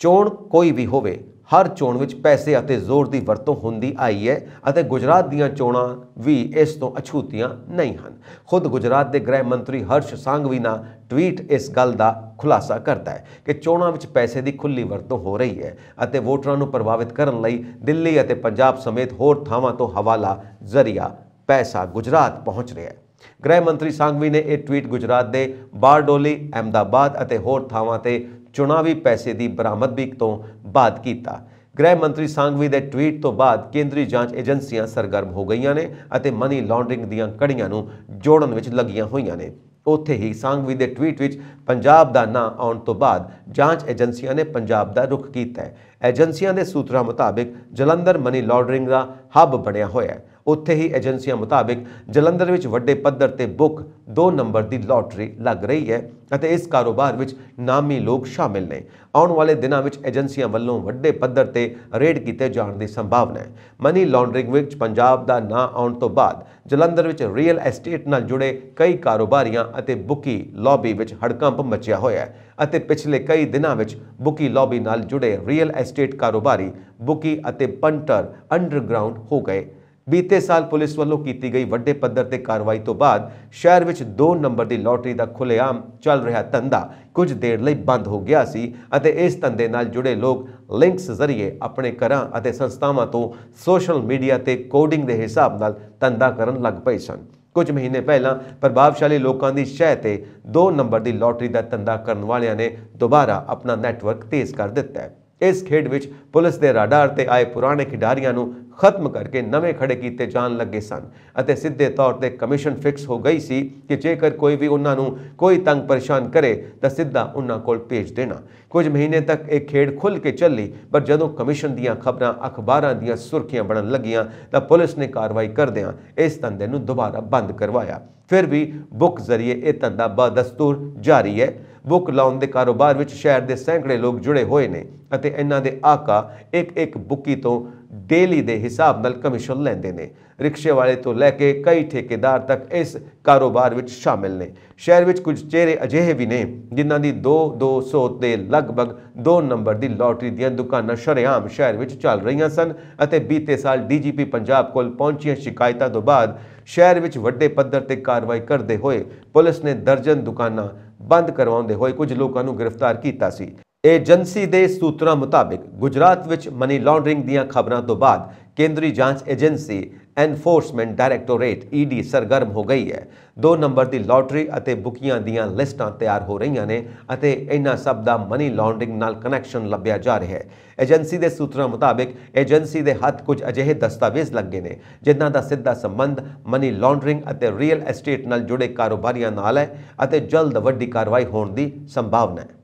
ਚੋਣ ਕੋਈ ਵੀ ਹੋਵੇ ਹਰ ਚੋਣ ਵਿੱਚ ਪੈਸੇ ਅਤੇ ਜ਼ੋਰ ਦੀ ਵਰਤੋਂ ਹੁੰਦੀ ਆਈ ਹੈ ਅਤੇ ਗੁਜਰਾਤ ਦੀਆਂ ਚੋਣਾਂ ਵੀ ਇਸ ਤੋਂ ਅਛੂਤੀਆਂ ਨਹੀਂ ਹਨ ਖੁਦ ਗੁਜਰਾਤ ਦੇ ਗ੍ਰਹਿ ਮੰਤਰੀ ਹਰਸ਼ ਸਾਂਗਵੀ ਨਾ ਟਵੀਟ ਇਸ ਗੱਲ ਦਾ ਖੁਲਾਸਾ ਕਰਦਾ ਹੈ ਕਿ ਚੋਣਾਂ ਵਿੱਚ ਪੈਸੇ ਦੀ ਖੁੱਲੀ ਵਰਤੋਂ ਹੋ ਰਹੀ ਹੈ ਅਤੇ ਵੋਟਰਾਂ ਨੂੰ ਪ੍ਰਭਾਵਿਤ ਕਰਨ ਲਈ ਦਿੱਲੀ ਅਤੇ ਪੰਜਾਬ ਸਮੇਤ ਹੋਰ ਥਾਵਾਂ ਤੋਂ ਹਵਾਲਾ ਜ਼ਰੀਆ ਪੈਸਾ ਗੁਜਰਾਤ ਪਹੁੰਚ ਰਿਹਾ ਹੈ ਗ੍ਰਹਿ ਮੰਤਰੀ ਸਾਂਗਵੀ ਨੇ ਇਹ ਟਵੀਟ ਗੁਜਰਾਤ ਦੇ ਬਾਰਡੋਲੀ ਅਹਮਦਾਬਾਦ ਅਤੇ ਹੋਰ ਥਾਵਾਂ ਤੇ ਚੁਣਾਵੀ ਪੈਸੇ ਦੀ ਬਰਾਮਦਗੀ ਤੋਂ ਬਾਅਦ ਕੀਤਾ ਗ੍ਰਹਿ ਮੰਤਰੀ ਸੰਗਵੀ ਦੇ ਟਵੀਟ ਤੋਂ ਬਾਅਦ ਕੇਂਦਰੀ ਜਾਂਚ ਏਜੰਸੀਆਂ ਸਰਗਰਮ ਹੋ ਗਈਆਂ ਨੇ ਅਤੇ ਮਨੀ ਲਾਂਡਰਿੰਗ ਦੀਆਂ ਕੜੀਆਂ ਨੂੰ ਜੋੜਨ ਵਿੱਚ ਲੱਗੀਆਂ ਹੋਈਆਂ ਨੇ ਉੱਥੇ ਹੀ ਸੰਗਵੀ ਦੇ ਟਵੀਟ ਵਿੱਚ ਪੰਜਾਬ ਦਾ ਨਾਂ ਆਉਣ ਤੋਂ ਬਾਅਦ ਜਾਂਚ ਏਜੰਸੀਆਂ ਨੇ ਪੰਜਾਬ ਦਾ ਰੁਖ ਕੀਤਾ ਹੈ ਏਜੰਸੀਆਂ ਦੇ ਸੂਤਰਾਂ ਮੁਤਾਬਕ ਜਲੰਧਰ ਮਨੀ ਲਾਂਡਰਿੰਗ ਦਾ ਹੱਬ ਬਣਿਆ ਹੋਇਆ ਹੈ ਉੱਥੇ ਹੀ ਏਜੰਸੀਆਂ ਮੁਤਾਬਕ ਜਲੰਧਰ ਵਿੱਚ ਵੱਡੇ ਪੱਧਰ ਤੇ ਬੁੱਕ 2 ਨੰਬਰ ਦੀ ਲਾਟਰੀ ਲੱਗ ਰਹੀ ਹੈ ਅਤੇ ਇਸ ਕਾਰੋਬਾਰ ਵਿੱਚ ਨਾਮੀ ਲੋਕ ਸ਼ਾਮਿਲ ਨੇ ਆਉਣ ਵਾਲੇ ਦਿਨਾਂ ਵਿੱਚ ਏਜੰਸੀਆਂ ਵੱਲੋਂ ਵੱਡੇ ਪੱਧਰ ਤੇ ਰੇਡ ਕੀਤੇ ਜਾਣ ਦੀ ਸੰਭਾਵਨਾ ਹੈ ਮਨੀ ਲਾਂਡਰਿੰਗ ਵਿੱਚ ਪੰਜਾਬ ਦਾ ਨਾਂ ਆਉਣ ਤੋਂ ਬਾਅਦ ਜਲੰਧਰ ਵਿੱਚ ਰੀਅਲ ਐਸਟੇਟ ਨਾਲ ਜੁੜੇ ਕਈ ਕਾਰੋਬਾਰੀਆਂ ਅਤੇ ਬੁਕੀ ਲੌਬੀ ਵਿੱਚ ਹੜਕੰਪ ਮਚਿਆ ਹੋਇਆ ਹੈ ਅਤੇ ਪਿਛਲੇ ਕਈ ਦਿਨਾਂ ਵਿੱਚ ਬੁਕੀ ਲੌਬੀ ਨਾਲ ਜੁੜੇ ਰੀਅਲ ਐਸਟੇਟ ਕਾਰੋਬਾਰੀ ਬੁਕੀ ਅਤੇ ਪੰਟਰ ਅੰਡਰਗਰਾਉਂਡ ਹੋ ਗਏ ਬੀਤੇ ਸਾਲ ਪੁਲਿਸ ਵੱਲੋਂ ਕੀਤੀ ਗਈ ਵੱਡੇ ਪੱਧਰ ਤੇ ਕਾਰਵਾਈ ਤੋਂ ਬਾਅਦ ਸ਼ਹਿਰ ਵਿੱਚ 2 ਨੰਬਰ ਦੀ ਲੋਟਰੀ ਦਾ ਖੁੱਲੇਆਮ ਚੱਲ ਰਿਹਾ ਧੰਦਾ ਕੁਝ ਦੇਰ ਲਈ ਬੰਦ ਹੋ ਗਿਆ ਸੀ ਅਤੇ ਇਸ ਧੰਦੇ ਨਾਲ ਜੁੜੇ ਲੋਕ ਲਿੰਕਸ ਜ਼ਰੀਏ ਆਪਣੇ ਘਰਾਂ ਅਤੇ ਸੰਸਥਾਵਾਂ ਤੋਂ ਸੋਸ਼ਲ ਮੀਡੀਆ ਤੇ ਕੋਡਿੰਗ ਦੇ ਹਿਸਾਬ ਨਾਲ ਧੰਦਾ ਕਰਨ ਲੱਗ ਪਏ ਸਨ ਕੁਝ ਮਹੀਨੇ ਪਹਿਲਾਂ ਪ੍ਰਭਾਵਸ਼ਾਲੀ ਲੋਕਾਂ ਦੀ ਸ਼ਹਿ ਤੇ 2 ਨੰਬਰ ਦੀ ਲੋਟਰੀ ਦਾ ਧੰਦਾ ਕਰਨ ਵਾਲਿਆਂ ਨੇ ਦੁਬਾਰਾ ਆਪਣਾ ਨੈਟਵਰਕ ਤੇਜ਼ ਕਰ ਦਿੱਤਾ ਇਸ ਖੇਡ ਵਿੱਚ ਪੁਲਿਸ ਦੇ ਰਾਡਾਰ ਤੇ ਆਏ ਪੁਰਾਣੇ ਖਿਡਾਰੀਆਂ ਨੂੰ ਖਤਮ ਕਰਕੇ ਨਵੇਂ ਖੜੇ ਕੀਤੇ ਜਾਣ ਲੱਗੇ ਸਨ ਅਤੇ ਸਿੱਧੇ ਤੌਰ ਤੇ ਕਮਿਸ਼ਨ ਫਿਕਸ ਹੋ ਗਈ ਸੀ ਕਿ ਜੇਕਰ ਕੋਈ ਵੀ ਉਹਨਾਂ ਨੂੰ ਕੋਈ ਤੰਗ ਪਰੇਸ਼ਾਨ ਕਰੇ ਤਾਂ ਸਿੱਧਾ ਉਹਨਾਂ ਕੋਲ ਭੇਜ ਦੇਣਾ ਕੁਝ ਮਹੀਨੇ ਤੱਕ ਇਹ ਖੇਡ ਖੁੱਲ ਕੇ ਚੱਲੀ ਪਰ ਜਦੋਂ ਕਮਿਸ਼ਨ ਦੀਆਂ ਖਬਰਾਂ ਅਖਬਾਰਾਂ ਦੀਆਂ ਸੁਰਖੀਆਂ ਬਣਨ ਲੱਗੀਆਂ ਤਾਂ ਪੁਲਿਸ ਨੇ ਕਾਰਵਾਈ ਕਰਦਿਆਂ ਇਸ ਧੰਦੇ ਨੂੰ ਦੁਬਾਰਾ ਬੰਦ ਕਰਵਾਇਆ ਫਿਰ ਵੀ ਬੁੱਕ ਜ਼ਰੀਏ ਇਹ ਧੰਦਾ ਬਦਸਤੂਰ ਜਾਰੀ ਹੈ ਬੁੱਕ ਲਾਉਣ ਦੇ ਕਾਰੋਬਾਰ ਵਿੱਚ ਸ਼ਹਿਰ ਦੇ ਸੈਂਕੜੇ ਲੋਕ ਜੁੜੇ ਹੋਏ ਨੇ ਅਤੇ ਇਹਨਾਂ ਦੇ ਆਕਾ ਇੱਕ ਇੱਕ ਬੁੱਕੀ ਤੋਂ ਡੇਲੀ ਦੇ ਹਿਸਾਬ ਨਾਲ ਕਮਿਸ਼ਨ ਲੈਂਦੇ ਨੇ ਰਿਕਸ਼ੇ ਵਾਲੇ ਤੋਂ ਲੈ ਕੇ ਕਈ ਠੇਕੇਦਾਰ ਤੱਕ ਇਸ ਕਾਰੋਬਾਰ ਵਿੱਚ ਸ਼ਾਮਿਲ ਨੇ ਸ਼ਹਿਰ ਵਿੱਚ ਕੁਝ ਚਿਹਰੇ ਅਜਿਹੇ ਵੀ ਨੇ ਜਿਨ੍ਹਾਂ ਦੀ 2-200 ਦੇ ਲਗਭਗ 2 ਨੰਬਰ ਦੀ ਲੋਟਰੀ ਦੀਆਂ ਦੁਕਾਨਾਂ ਸ਼ਰੇਆਮ ਸ਼ਹਿਰ ਵਿੱਚ ਚੱਲ ਰਹੀਆਂ ਸਨ ਅਤੇ ਬੀਤੇ ਸਾਲ ਡੀਜੀਪੀ ਪੰਜਾਬ ਕੋਲ ਪਹੁੰਚੀਆਂ ਸ਼ਿਕਾਇਤਾਂ ਤੋਂ ਬਾਅਦ ਸ਼ਹਿਰ ਵਿੱਚ ਵੱਡੇ ਪੱਧਰ ਤੇ ਕਾਰਵਾਈ ਕਰਦੇ ਹੋਏ ਪੁਲਿਸ ਨੇ ਦਰਜਨ ਦੁਕਾਨਾਂ ਬੰਦ ਕਰਵਾਉਂਦੇ ਹੋਏ ਕੁਝ ਲੋਕਾਂ ਨੂੰ ਗ੍ਰਿਫਤਾਰ ਕੀਤਾ ਸੀ ਏਜੰਸੀ ਦੇ ਸੂਤਰਾਂ ਮੁਤਾਬਕ ਗੁਜਰਾਤ ਵਿੱਚ ਮਨੀ ਲਾਂਡਰਿੰਗ ਦੀਆਂ ਖਬਰਾਂ ਤੋਂ ਬਾਅਦ ਕੇਂਦਰੀ ਜਾਂਚ ਏਜੰਸੀ ਐਨਫੋਰਸਮੈਂਟ ਡਾਇਰੈਕਟੋਰੇਟ ਈਡੀ ਸਰਗਰਮ ਹੋ ਗਈ ਹੈ 2 ਨੰਬਰ ਦੀ ਲਾਟਰੀ ਅਤੇ ਬੁਕੀਆਂ ਦੀਆਂ ਲਿਸਟਾਂ ਤਿਆਰ ਹੋ ਰਹੀਆਂ ਨੇ ਅਤੇ ਇਹਨਾਂ ਸਭ ਦਾ ਮਨੀ ਲਾਂਡਰਿੰਗ ਨਾਲ ਕਨੈਕਸ਼ਨ ਲੱਭਿਆ ਜਾ ਰਿਹਾ ਹੈ ਏਜੰਸੀ ਦੇ ਸੂਤਰਾਂ ਮੁਤਾਬਕ ਏਜੰਸੀ ਦੇ ਹੱਥ ਕੁਝ ਅਜਿਹੇ ਦਸਤਾਵੇਜ਼ ਲੱਗੇ ਨੇ ਜਿਨ੍ਹਾਂ ਦਾ ਸਿੱਧਾ ਸੰਬੰਧ ਮਨੀ ਲਾਂਡਰਿੰਗ ਅਤੇ ਰੀਅਲ ਐਸਟੇਟ ਨਾਲ ਜੁੜੇ ਕਾਰੋਬਾਰੀਆਂ ਨਾਲ ਹੈ ਅਤੇ ਜਲਦ ਵੱਡੀ ਕਾਰਵਾਈ ਹੋਣ ਦੀ ਸੰਭਾਵਨਾ ਹੈ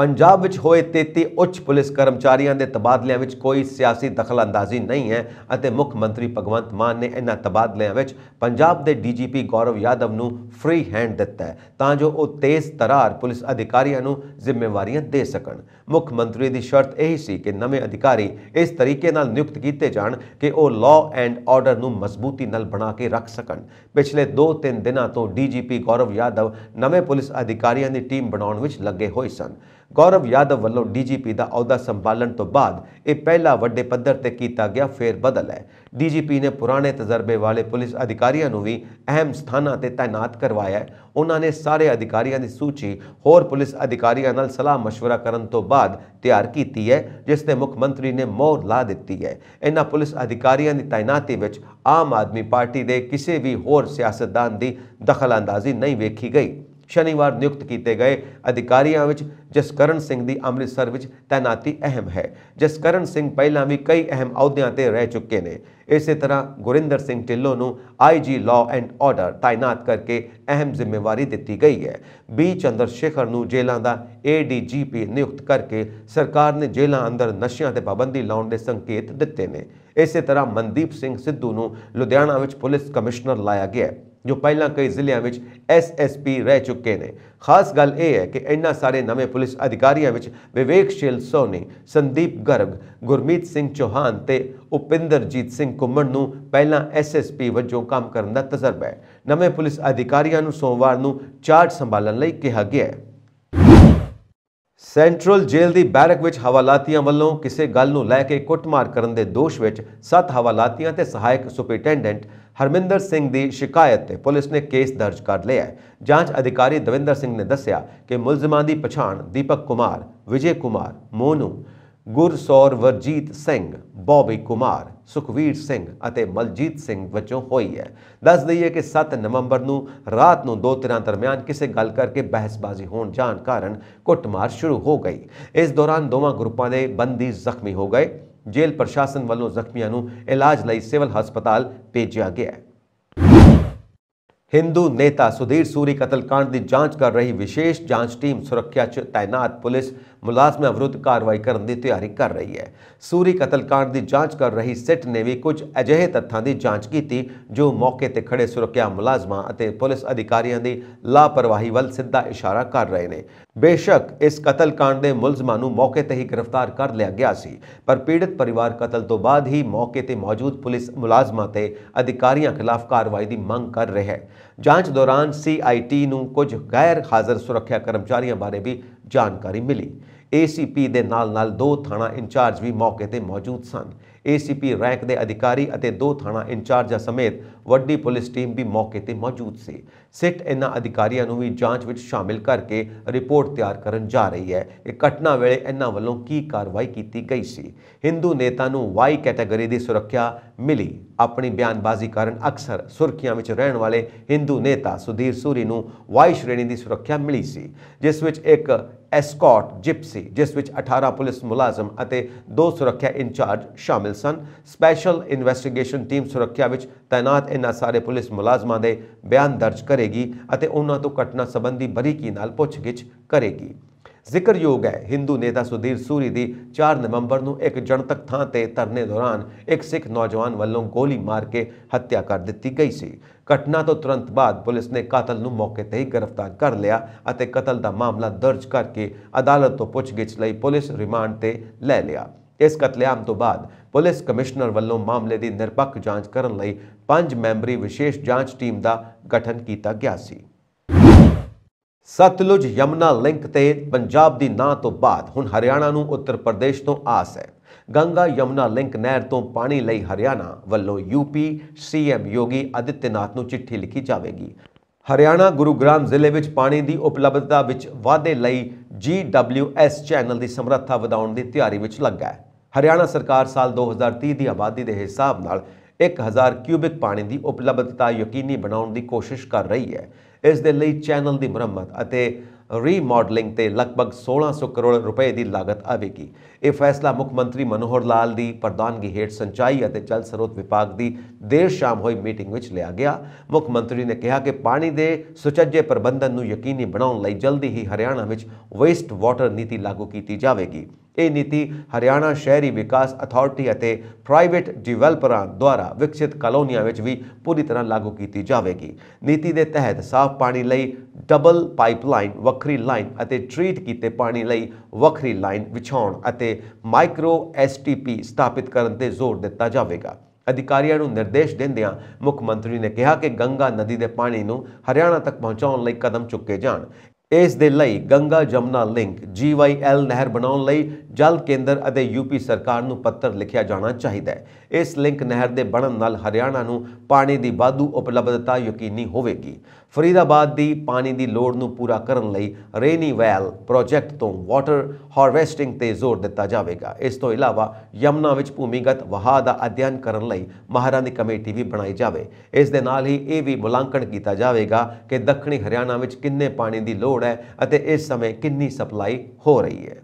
ਪੰਜਾਬ ਵਿੱਚ ਹੋਏ 33 ਉੱਚ ਪੁਲਿਸ ਕਰਮਚਾਰੀਆਂ ਦੇ ਤਬਾਦਲਿਆਂ ਵਿੱਚ ਕੋਈ ਸਿਆਸੀ ਦਖਲਅੰਦਾਜ਼ੀ ਨਹੀਂ ਹੈ ਅਤੇ ਮੁੱਖ ਮੰਤਰੀ ਭਗਵੰਤ ਮਾਨ ਨੇ ਇਹਨਾਂ ਤਬਾਦਲਿਆਂ ਵਿੱਚ ਪੰਜਾਬ ਦੇ ਡੀਜੀਪੀ ਗੌਰਵ ਯਾਦਵ ਨੂੰ ਫ੍ਰੀ ਹੈਂਡ ਦਿੱਤਾ ਹੈ ਤਾਂ ਜੋ ਉਹ ਤੇਜ਼ ਤਰਾਰ ਪੁਲਿਸ ਅਧਿਕਾਰੀਆਂ ਨੂੰ ਜ਼ਿੰਮੇਵਾਰੀਆਂ ਦੇ ਸਕਣ ਮੁੱਖ ਮੰਤਰੀ ਦੀ ਸ਼ਰਤ ਇਹ ਸੀ ਕਿ ਨਵੇਂ ਅਧਿਕਾਰੀ ਇਸ ਤਰੀਕੇ ਨਾਲ ਨਿਯੁਕਤ ਕੀਤੇ ਜਾਣ ਕਿ ਉਹ ਲਾਅ ਐਂਡ ਆਰਡਰ ਨੂੰ ਮਜ਼ਬੂਤੀ ਨਾਲ ਬਣਾ ਕੇ ਰੱਖ ਸਕਣ ਪਿਛਲੇ 2-3 ਦਿਨਾਂ ਤੋਂ ਡੀਜੀਪੀ ਗੌਰਵ ਯਾਦਵ ਨਵੇਂ ਪੁਲਿਸ ਅਧਿਕਾਰੀਆਂ ਦੀ ਟੀਮ ਬਣਾਉਣ ਵਿੱਚ ਲੱਗੇ ਹੋਏ ਸਨ ਗੌਰਵ ਯਾਦਵ ਵੱਲੋਂ ਡੀਜੀਪੀ ਦਾ ਅਹੁਦਾ ਸੰਭਾਲਣ ਤੋਂ ਬਾਅਦ ਇਹ ਪਹਿਲਾ ਵੱਡੇ ਪੱਧਰ ਤੇ ਕੀਤਾ ਗਿਆ ਫੇਰ ਬਦਲ ਹੈ ਡੀਜੀਪੀ ਨੇ ਪੁਰਾਣੇ ਤਜਰਬੇ ਵਾਲੇ ਪੁਲਿਸ ਅਧਿਕਾਰੀਆਂ ਨੂੰ ਵੀ ਅਹਿਮ ਸਥਾਨਾਂ ਤੇ ਤਾਇਨਾਤ ਕਰਵਾਇਆ ਉਹਨਾਂ ਨੇ ਸਾਰੇ ਅਧਿਕਾਰੀਆਂ ਦੀ ਸੂਚੀ ਹੋਰ ਪੁਲਿਸ ਅਧਿਕਾਰੀਆਂ ਨਾਲ ਸਲਾਹ مشورہ ਕਰਨ ਤੋਂ ਬਾਅਦ ਤਿਆਰ ਕੀਤੀ ਹੈ ਜਿਸ ਤੇ ਮੁੱਖ ਮੰਤਰੀ ਨੇ ਮੋਹਰ ਲਾ ਦਿੱਤੀ ਹੈ ਇਹਨਾਂ ਪੁਲਿਸ ਅਧਿਕਾਰੀਆਂ ਦੀ ਤਾਇਨਾਤੀ ਵਿੱਚ ਆਮ ਆਦਮੀ ਪਾਰਟੀ ਦੇ ਕਿਸੇ ਵੀ ਹੋਰ ਸਿਆਸਤਦਾਨ ਦੀ ਦਖਲਅੰਦਾਜ਼ੀ ਨਹੀਂ ਵੇਖੀ ਗਈ ਸ਼ਨੀਵਾਰ ਨਿਯੁਕਤ ਕੀਤੇ ਗਏ ਅਧਿਕਾਰੀਆਂ ਵਿੱਚ ਜਸਕਰਨ ਸਿੰਘ ਦੀ ਅੰਮ੍ਰਿਤਸਰ ਵਿੱਚ ਤਾਇਨਾਤੀ ਅਹਿਮ ਹੈ ਜਸਕਰਨ ਸਿੰਘ ਪਹਿਲਾਂ ਵੀ ਕਈ ਅਹਿਮ ਅਹੁਦਿਆਂ ਤੇ ਰਹਿ ਚੁੱਕੇ ਨੇ ਇਸੇ ਤਰ੍ਹਾਂ ਗੁਰਿੰਦਰ ਸਿੰਘ ਢਿੱਲੋਂ ਨੂੰ ਆਈਜੀ ਲਾਅ ਐਂਡ ਆਰਡਰ ਤਾਇਨਾਤ ਕਰਕੇ ਅਹਿਮ ਜ਼ਿੰਮੇਵਾਰੀ ਦਿੱਤੀ ਗਈ ਹੈ ਬੀ ਚੰਦਰ ਸ਼ੇਖਰ ਨੂੰ ਜੇਲ੍ਹਾਂ ਦਾ ਏਡੀਜੀਪੀ ਨਿਯੁਕਤ ਕਰਕੇ ਸਰਕਾਰ ਨੇ ਜੇਲ੍ਹਾਂ ਅੰਦਰ ਨਸ਼ਿਆਂ ਤੇ ਪਾਬੰਦੀ ਲਾਉਣ ਦੇ ਸੰਕੇਤ ਦਿੱਤੇ ਨੇ ਇਸੇ ਤਰ੍ਹਾਂ ਮਨਦੀਪ ਸਿੰਘ ਸਿੱਧੂ ਨੂੰ ਲੁਧਿਆਣਾ ਵਿੱਚ ਪੁਲਿਸ ਕਮਿਸ਼ਨਰ ਲਾਇਆ ਗਿਆ ਹੈ ਜੋ ਪਹਿਲਾਂ ਕਈ ਜ਼ਿਲ੍ਹਿਆਂ ਵਿੱਚ ਐਸਐਸਪੀ ਰਹਿ ਚੁੱਕੇ ਨੇ ਖਾਸ ਗੱਲ ਇਹ ਹੈ ਕਿ ਇੰਨਾ ਸਾਰੇ ਨਵੇਂ ਪੁਲਿਸ ਅਧਿਕਾਰੀਆਂ ਵਿੱਚ ਵਿਵੇਕਸ਼ੀਲ ਸੋਨੀ ਸੰਦੀਪ ਗਰਗ ਗੁਰਮੀਤ ਸਿੰਘ ਚੋਹਾਨ ਤੇ ਉਪਿੰਦਰਜੀਤ ਸਿੰਘ ਕੁੰਮਣ ਨੂੰ ਪਹਿਲਾਂ ਐਸਐਸਪੀ ਵਜੋਂ ਕੰਮ ਕਰਨ ਦਾ ਤਜਰਬਾ ਹੈ ਨਵੇਂ ਪੁਲਿਸ ਅਧਿਕਾਰੀਆਂ ਨੂੰ ਸੋਮਵਾਰ ਨੂੰ ਚਾਰਜ ਸੰਭਾਲਣ ਲਈ ਕਿਹਾ ਗਿਆ ਹੈ ਸੈਂਟਰਲ ਜੇਲ੍ਹ ਦੀ ਬੈਰਕ ਵਿੱਚ ਹਵਾਲਾਤੀਆਂ ਵੱਲੋਂ ਕਿਸੇ ਗੱਲ ਨੂੰ ਲੈ ਕੇ ਕੁੱਟਮਾਰ ਕਰਨ ਦੇ ਦੋਸ਼ ਵਿੱਚ ਸੱਤ ਹਵਾਲਾਤੀਆਂ ਤੇ ਸਹਾਇਕ ਸੁਪਰਟੈਂਡੈਂਟ ਹਰਮਿੰਦਰ ਸਿੰਘ ਦੀ ਸ਼ਿਕਾਇਤ ਤੇ ਪੁਲਿਸ ਨੇ ਕੇਸ ਦਰਜ ਕਰ ਲਿਆ ਹੈ ਜਾਂਚ ਅਧਿਕਾਰੀ ਦਵਿੰਦਰ ਸਿੰਘ ਨੇ ਦੱਸਿਆ ਕਿ ਮੁਲਜ਼ਮਾਂ ਦੀ ਪਛਾਣ ਦੀਪਕ ਕੁਮਾਰ ਵਿਜੇ ਕੁਮਾਰ ਮੋਨੂ ਗੁਰਸੌਰ ਵਰਜੀਤ ਸਿੰਘ ਬੌਬੀ ਕੁਮਾਰ ਸੁਖਵੀਰ ਸਿੰਘ ਅਤੇ ਮਲਜੀਤ ਸਿੰਘ ਵਿੱਚੋਂ ਹੋਈ ਹੈ ਦੱਸ ਦਈਏ ਕਿ 7 ਨਵੰਬਰ ਨੂੰ ਰਾਤ ਨੂੰ ਦੋ ਧਿਰਾਂ ਦਰਮਿਆਨ ਕਿਸੇ ਗੱਲ ਕਰਕੇ ਬਹਿਸਬਾਜ਼ੀ ਹੋਣ ਜਾਣ ਕਾਰਨ ਕੁੱਟਮਾਰ ਸ਼ੁਰੂ ਹੋ ਗਈ ਇਸ ਦੌਰਾਨ ਦੋਵਾਂ ਗਰੁੱਪਾਂ ਦੇ ਬੰਦੀ ਜ਼ਖਮੀ ਹੋ ਗਏ ਜੇਲ੍ਹ ਪ੍ਰਸ਼ਾਸਨ ਵੱਲੋਂ ਜ਼ਖਮੀਆਂ ਨੂੰ ਇਲਾਜ ਲਈ ਸਿਵਲ ਹਸਪਤਾਲ ਭੇਜਿਆ ਗਿਆ ਹੈ ਹਿੰਦੂ ਨੇਤਾ ਸੁਧੀਰ ਸੂਰੀ ਕਤਲकांड ਦੀ ਜਾਂਚ ਕਰ ਰਹੀ ਵਿਸ਼ੇਸ਼ ਜਾਂਚ ਟੀਮ ਸੁਰੱਖਿਆ ਚ ਤਾਇਨਾਤ ਪੁਲਿਸ ਮੁਲਾਜ਼ਮ ਵਿਰੁੱਧ ਕਾਰਵਾਈ ਕਰਨ ਦੀ ਤਿਆਰੀ ਕਰ ਰਹੀ ਹੈ ਸੂਰੀ ਕਤਲकांड ਦੀ ਜਾਂਚ ਕਰ ਰਹੀ ਸਿਟ ਨੇ ਵੀ ਕੁਝ ਅਜਿਹੇ ਤੱਥਾਂ ਦੀ ਜਾਂਚ ਕੀਤੀ ਜੋ ਮੌਕੇ ਤੇ ਖੜੇ ਸੁਰੱਖਿਆ ਮੁਲਾਜ਼ਮਾਂ ਅਤੇ ਪੁਲਿਸ ਅਧਿਕਾਰੀਆਂ ਦੀ ਲਾਪਰਵਾਹੀ ਵੱਲ ਸਿੱਧਾ ਇਸ਼ਾਰਾ ਕਰ ਰਹੇ ਨੇ ਬੇਸ਼ੱਕ ਇਸ ਕਤਲकांड ਦੇ ਮੁਲਜ਼ਮਾਂ ਨੂੰ ਮੌਕੇ ਤੇ ਹੀ ਗ੍ਰਿਫਤਾਰ ਕਰ ਲਿਆ ਗਿਆ ਸੀ ਪਰ ਪੀੜਤ ਪਰਿਵਾਰ ਕਤਲ ਤੋਂ ਬਾਅਦ ਹੀ ਮੌਕੇ ਤੇ ਮੌਜੂਦ ਪੁਲਿਸ ਮੁਲਾਜ਼ਮਾਂ ਤੇ ਅਧਿਕਾਰੀਆਂ ਖਿਲਾਫ ਕਾਰਵਾਈ ਦੀ ਮੰਗ ਕਰ ਰਿਹਾ ਹੈ ਜਾਂਚ ਦੌਰਾਨ ਸੀਆਈਟੀ ਨੂੰ ਕੁਝ ਗੈਰ ਹਾਜ਼ਰ ਸੁਰੱਖਿਆ ਕਰਮਚਾਰੀਆਂ ਬਾਰੇ ਵੀ ਜਾਣਕਾਰੀ ਮਿਲੀ ਏਸੀਪੀ ਦੇ ਨਾਲ-ਨਾਲ ਦੋ ਥਾਣਾ ਇੰਚਾਰਜ ਵੀ ਮੌਕੇ ਤੇ ਮੌਜੂਦ ਸਨ ਏਸੀਪੀ ਰੈਂਕ ਦੇ ਅਧਿਕਾਰੀ ਅਤੇ ਦੋ ਥਾਣਾ ਇੰਚਾਰਜਾਂ ਸਮੇਤ ਵੱਡੀ ਪੁਲਿਸ ਟੀਮ ਵੀ ਮੌਕੇ ਤੇ ਮੌਜੂਦ ਸੀ ਸਿੱਟ ਇਹਨਾਂ ਅਧਿਕਾਰੀਆਂ ਨੂੰ ਵੀ ਜਾਂਚ ਵਿੱਚ ਸ਼ਾਮਿਲ ਕਰਕੇ ਰਿਪੋਰਟ ਤਿਆਰ ਕਰਨ ਜਾ ਰਹੀ ਹੈ ਕਿ ਘਟਨਾ ਵੇਲੇ ਇਹਨਾਂ ਵੱਲੋਂ ਕੀ ਕਾਰਵਾਈ ਕੀਤੀ ਗਈ ਸੀ ਹਿੰਦੂ ਨੇਤਾ ਨੂੰ ਵਾਈ ਕੈਟਾਗਰੀ ਦੀ ਸੁਰੱਖਿਆ ਮਿਲੀ ਆਪਣੀ ਬਿਆਨਬਾਜ਼ੀ ਕਾਰਨ ਅਕਸਰ ਸੁਰਖੀਆਂ ਵਿੱਚ ਰਹਿਣ ਵਾਲੇ ਹਿੰਦੂ ਨੇਤਾ ਸੁਧੀਰ ਸੂਰੀ ਨੂੰ ਵਾਈ ਸ਼੍ਰੇਣੀ ਦੀ ਸੁਰੱਖਿਆ ਮਿਲੀ ਸੀ ਜਿਸ ਵਿੱਚ ਇੱਕ ਐਸਕਾਟ ਜਿਪਸੀ ਜਿਸ ਵਿੱਚ 18 ਪੁਲਿਸ ਮੁਲਾਜ਼ਮ ਅਤੇ ਦੋ ਸੁਰੱਖਿਆ ਇੰਚਾਰਜ ਸ਼ਾਮਿਲ ਸਨ ਸਪੈਸ਼ਲ ਇਨਵੈਸਟੀਗੇਸ਼ਨ ਟੀਮ ਸੁਰੱਖਿਆ ਵਿੱਚ ਤਾਇਨਾਤ ਇਹਨਾਂ ਸਾਰੇ ਪੁਲਿਸ ਮੁਲਾਜ਼ਮਾਂ ਦੇ ਬਿਆਨ ਦਰਜ ਕਰੇਗੀ ਅਤੇ ਉਹਨਾਂ ਤੋਂ ਘਟਨਾ ਸੰਬੰਧੀ ਬਰੀਕੀ ਨਾਲ ਪੁੱਛਗਿੱਛ ਕਰੇਗੀ ਜ਼ਿਕਰਯੋਗ ਹੈ ਹਿੰਦੂ ਨੇਤਾ ਸੁਧੀਰ ਸੂਰੀ ਦੀ 4 ਨਵੰਬਰ ਨੂੰ ਇੱਕ ਜਨਤਕ ਥਾਂ ਤੇ ਤਰਨੇ ਦੌਰਾਨ ਇੱਕ ਸਿੱਖ ਨੌਜਵਾਨ ਵੱਲੋਂ ਗੋਲੀ ਮਾਰ ਕੇ ਹੱਤਿਆ ਕਰ ਦਿੱਤੀ ਗਈ ਸੀ ਘਟਨਾ ਤੋਂ ਤੁਰੰਤ ਬਾਅਦ ਪੁਲਿਸ ਨੇ ਕਾਤਲ ਨੂੰ ਮੌਕੇ ਤੇ ਹੀ ਗ੍ਰਿਫਤਾਰ ਕਰ ਲਿਆ ਅਤੇ ਕਤਲ ਦਾ ਮਾਮਲਾ ਦਰਜ ਕਰਕੇ ਅਦਾਲਤ ਤੋਂ ਪੁੱਛਗਿੱਛ ਲਈ ਪੁਲਿਸ ਰਿਮਾਂਡ ਤੇ ਲੈ ਲਿਆ ਇਸ ਕਤਲੇਆਮ ਤੋਂ ਬਾਅਦ ਪੁਲਿਸ ਕਮਿਸ਼ਨਰ ਵੱਲੋਂ ਮਾਮਲੇ ਦੀ ਨਿਰਪੱਖ ਜਾਂਚ ਕਰਨ ਲਈ ਪੰਜ ਮੈਂਬਰੀ ਵਿਸ਼ੇਸ਼ ਜਾਂਚ ਟੀਮ ਦਾ ਗਠਨ ਕੀਤਾ ਗਿਆ ਸੀ ਸਤਲੁਜ ਯਮਨਾ ਲਿੰਕ ਤੇ ਪੰਜਾਬ ਦੀ ਨਾਂ ਤੋਂ ਬਾਅਦ ਹੁਣ ਹਰਿਆਣਾ ਨੂੰ ਉੱਤਰ ਪ੍ਰਦੇਸ਼ ਤੋਂ ਆਸ ਹੈ ਗੰਗਾ ਯਮਨਾ ਲਿੰਕ ਨਹਿਰ ਤੋਂ ਪਾਣੀ ਲਈ ਹਰਿਆਣਾ ਵੱਲੋਂ ਯੂਪੀ ਸੀਐਮ ਯੋਗੀ ਅਦਿੱਤਿਆਨਾਥ ਨੂੰ ਚਿੱਠੀ ਲਿਖੀ ਜਾਵੇਗੀ ਹਰਿਆਣਾ ਗੁਰੂਗ੍ਰਾਮ ਜ਼ਿਲ੍ਹੇ ਵਿੱਚ ਪਾਣੀ ਦੀ ਉਪਲਬਧਤਾ ਵਿੱਚ ਵਾਧੇ ਲਈ ਜੀਡਬਲਯੂਐਸ ਚੈਨਲ ਦੀ ਸਮਰੱਥਾ ਵਧਾਉਣ ਦੀ ਤਿਆਰੀ ਵਿੱਚ ਲੱਗਾ ਹੈ ਹਰਿਆਣਾ ਸਰਕਾਰ ਸਾਲ 2030 ਦੀ ਆਬਾਦੀ ਦੇ ਹਿਸਾਬ ਨਾਲ 1000 ਕਿਊਬਿਕ ਪਾਣੀ ਦੀ ਉਪਲਬਧਤਾ ਯਕੀਨੀ ਬਣਾਉਣ ਦੀ ਕੋਸ਼ਿਸ਼ ਕਰ ਰਹੀ ਹੈ ਇਸ ਦੇ ਲਈ ਚੈਨਲ ਦੀ ਮੁਰੰਮਤ ਅਤੇ ਰੀਮਾਡਲਿੰਗ ਤੇ ਲਗਭਗ 1600 ਕਰੋੜ ਰੁਪਏ ਦੀ ਲਾਗਤ ਆਵੇਗੀ ਇਹ ਫੈਸਲਾ ਮੁੱਖ ਮੰਤਰੀ ਮਨੋਹਰ ਲਾਲ ਦੀ ਪ੍ਰਧਾਨਗੀ ਹੇਠ ਸਿੰਚਾਈ ਅਤੇ ਜਲ ਸਰੋਤ ਵਿਭਾਗ ਦੀ ਦੇਰ ਸ਼ਾਮ ਹੋਈ ਮੀਟਿੰਗ ਵਿੱਚ ਲਿਆ ਗਿਆ ਮੁੱਖ ਮੰਤਰੀ ਨੇ ਕਿਹਾ ਕਿ ਪਾਣੀ ਦੇ ਸੁਚੱਜੇ ਪ੍ਰਬੰਧਨ ਨੂੰ ਯਕੀਨੀ ਬਣਾਉਣ ਲਈ ਜਲਦੀ ਹੀ ਹਰਿਆਣਾ ਵਿੱਚ ਵੇਸਟ ਵਾਟਰ ਨੀਤੀ ਲਾਗੂ ਕੀਤੀ ਜਾਵੇਗੀ ਇਹ ਨੀਤੀ ਹਰਿਆਣਾ ਸ਼ਹਿਰੀ ਵਿਕਾਸ ਅਥਾਰਟੀ ਅਤੇ ਪ੍ਰਾਈਵੇਟ ਡਿਵੈਲਪਰਾਂ ਦੁਆਰਾ ਵਿਕਸਿਤ ਕਲੋਨੀਆਂ ਵਿੱਚ ਵੀ ਪੂਰੀ ਤਰ੍ਹਾਂ ਲਾਗੂ ਕੀਤੀ ਜਾਵੇਗੀ ਨੀਤੀ ਦੇ ਤਹਿਤ ਸਾਫ਼ ਪਾਣੀ ਲਈ ਡਬਲ ਪਾਈਪਲਾਈਨ ਵੱਖਰੀ ਲਾਈਨ ਅਤੇ ਟ੍ਰੀਟ ਕੀਤੇ ਪਾਣੀ ਲਈ ਵੱਖਰੀ ਲਾਈਨ ਵਿਛਾਉਣ ਅਤੇ ਮਾਈਕਰੋ ਐਸਟੀਪੀ ਸਥਾਪਿਤ ਕਰਨ ਤੇ ਜ਼ੋਰ ਦਿੱਤਾ ਜਾਵੇਗਾ ਅਧਿਕਾਰੀਆਂ ਨੂੰ ਨਿਰਦੇਸ਼ ਦਿੰਦਿਆਂ ਮੁੱਖ ਮੰਤਰੀ ਨੇ ਕਿਹਾ ਕਿ ਗੰਗਾ ਨਦੀ ਦੇ ਪਾਣੀ ਨੂੰ ਹਰਿਆਣਾ ਤੱਕ ਪਹੁੰਚਾਉਣ ਲਈ ਕਦਮ ਚੁੱਕੇ ਜਾਣ ਇਸ ਦੇ ਲਈ ਗੰਗਾ ਜਮਨਾ ਲਿੰਕ GYL ਨਹਿਰ ਬਣਾਉਣ ਲਈ ਜਲ ਕੇਂਦਰ ਅਤੇ ਯੂਪੀ ਸਰਕਾਰ ਨੂੰ ਪੱਤਰ ਲਿਖਿਆ ਜਾਣਾ ਚਾਹੀਦਾ ਹੈ ਇਸ ਲਿੰਕ ਨਹਿਰ ਦੇ ਬਣਨ ਨਾਲ ਹਰਿਆਣਾ ਨੂੰ ਪਾਣੀ ਦੀ ਵਾਧੂ ਉਪਲਬਧਤਾ ਯਕੀਨੀ ਹੋਵੇਗੀ ਫਰੀਦਾਬਾਦ ਦੀ ਪਾਣੀ ਦੀ ਲੋੜ ਨੂੰ ਪੂਰਾ ਕਰਨ ਲਈ ਰੇਨੀ ਵੈਲ ਪ੍ਰੋਜੈਕਟ ਤੋਂ ਵਾਟਰ ਹਾਰਵੈਸਟਿੰਗ ਤੇ ਜ਼ੋਰ ਦਿੱਤਾ ਜਾਵੇਗਾ ਇਸ ਤੋਂ ਇਲਾਵਾ ਯਮਨਾ ਵਿੱਚ ਭੂਮੀਗਤ ਵਹਾਅ ਦਾ ਅਧਿਐਨ ਕਰਨ ਲਈ ਮਹਾਰਾਂ ਦੀ ਕਮੇਟੀ ਵੀ ਬਣਾਈ ਜਾਵੇ ਇਸ ਦੇ ਨਾਲ ਹੀ ਇਹ ਵੀ ਮੁਲਾਂਕਣ ਕੀਤਾ ਜਾਵੇਗਾ ਕਿ ਦੱਖਣੀ ਹਰਿਆਣਾ ਵਿੱਚ ਕਿੰਨੇ ਪਾਣੀ ਦੀ ਲੋੜ ਹੈ ਅਤੇ ਇਸ ਸਮੇਂ ਕਿੰਨੀ ਸਪਲਾਈ ਹੋ ਰਹੀ ਹੈ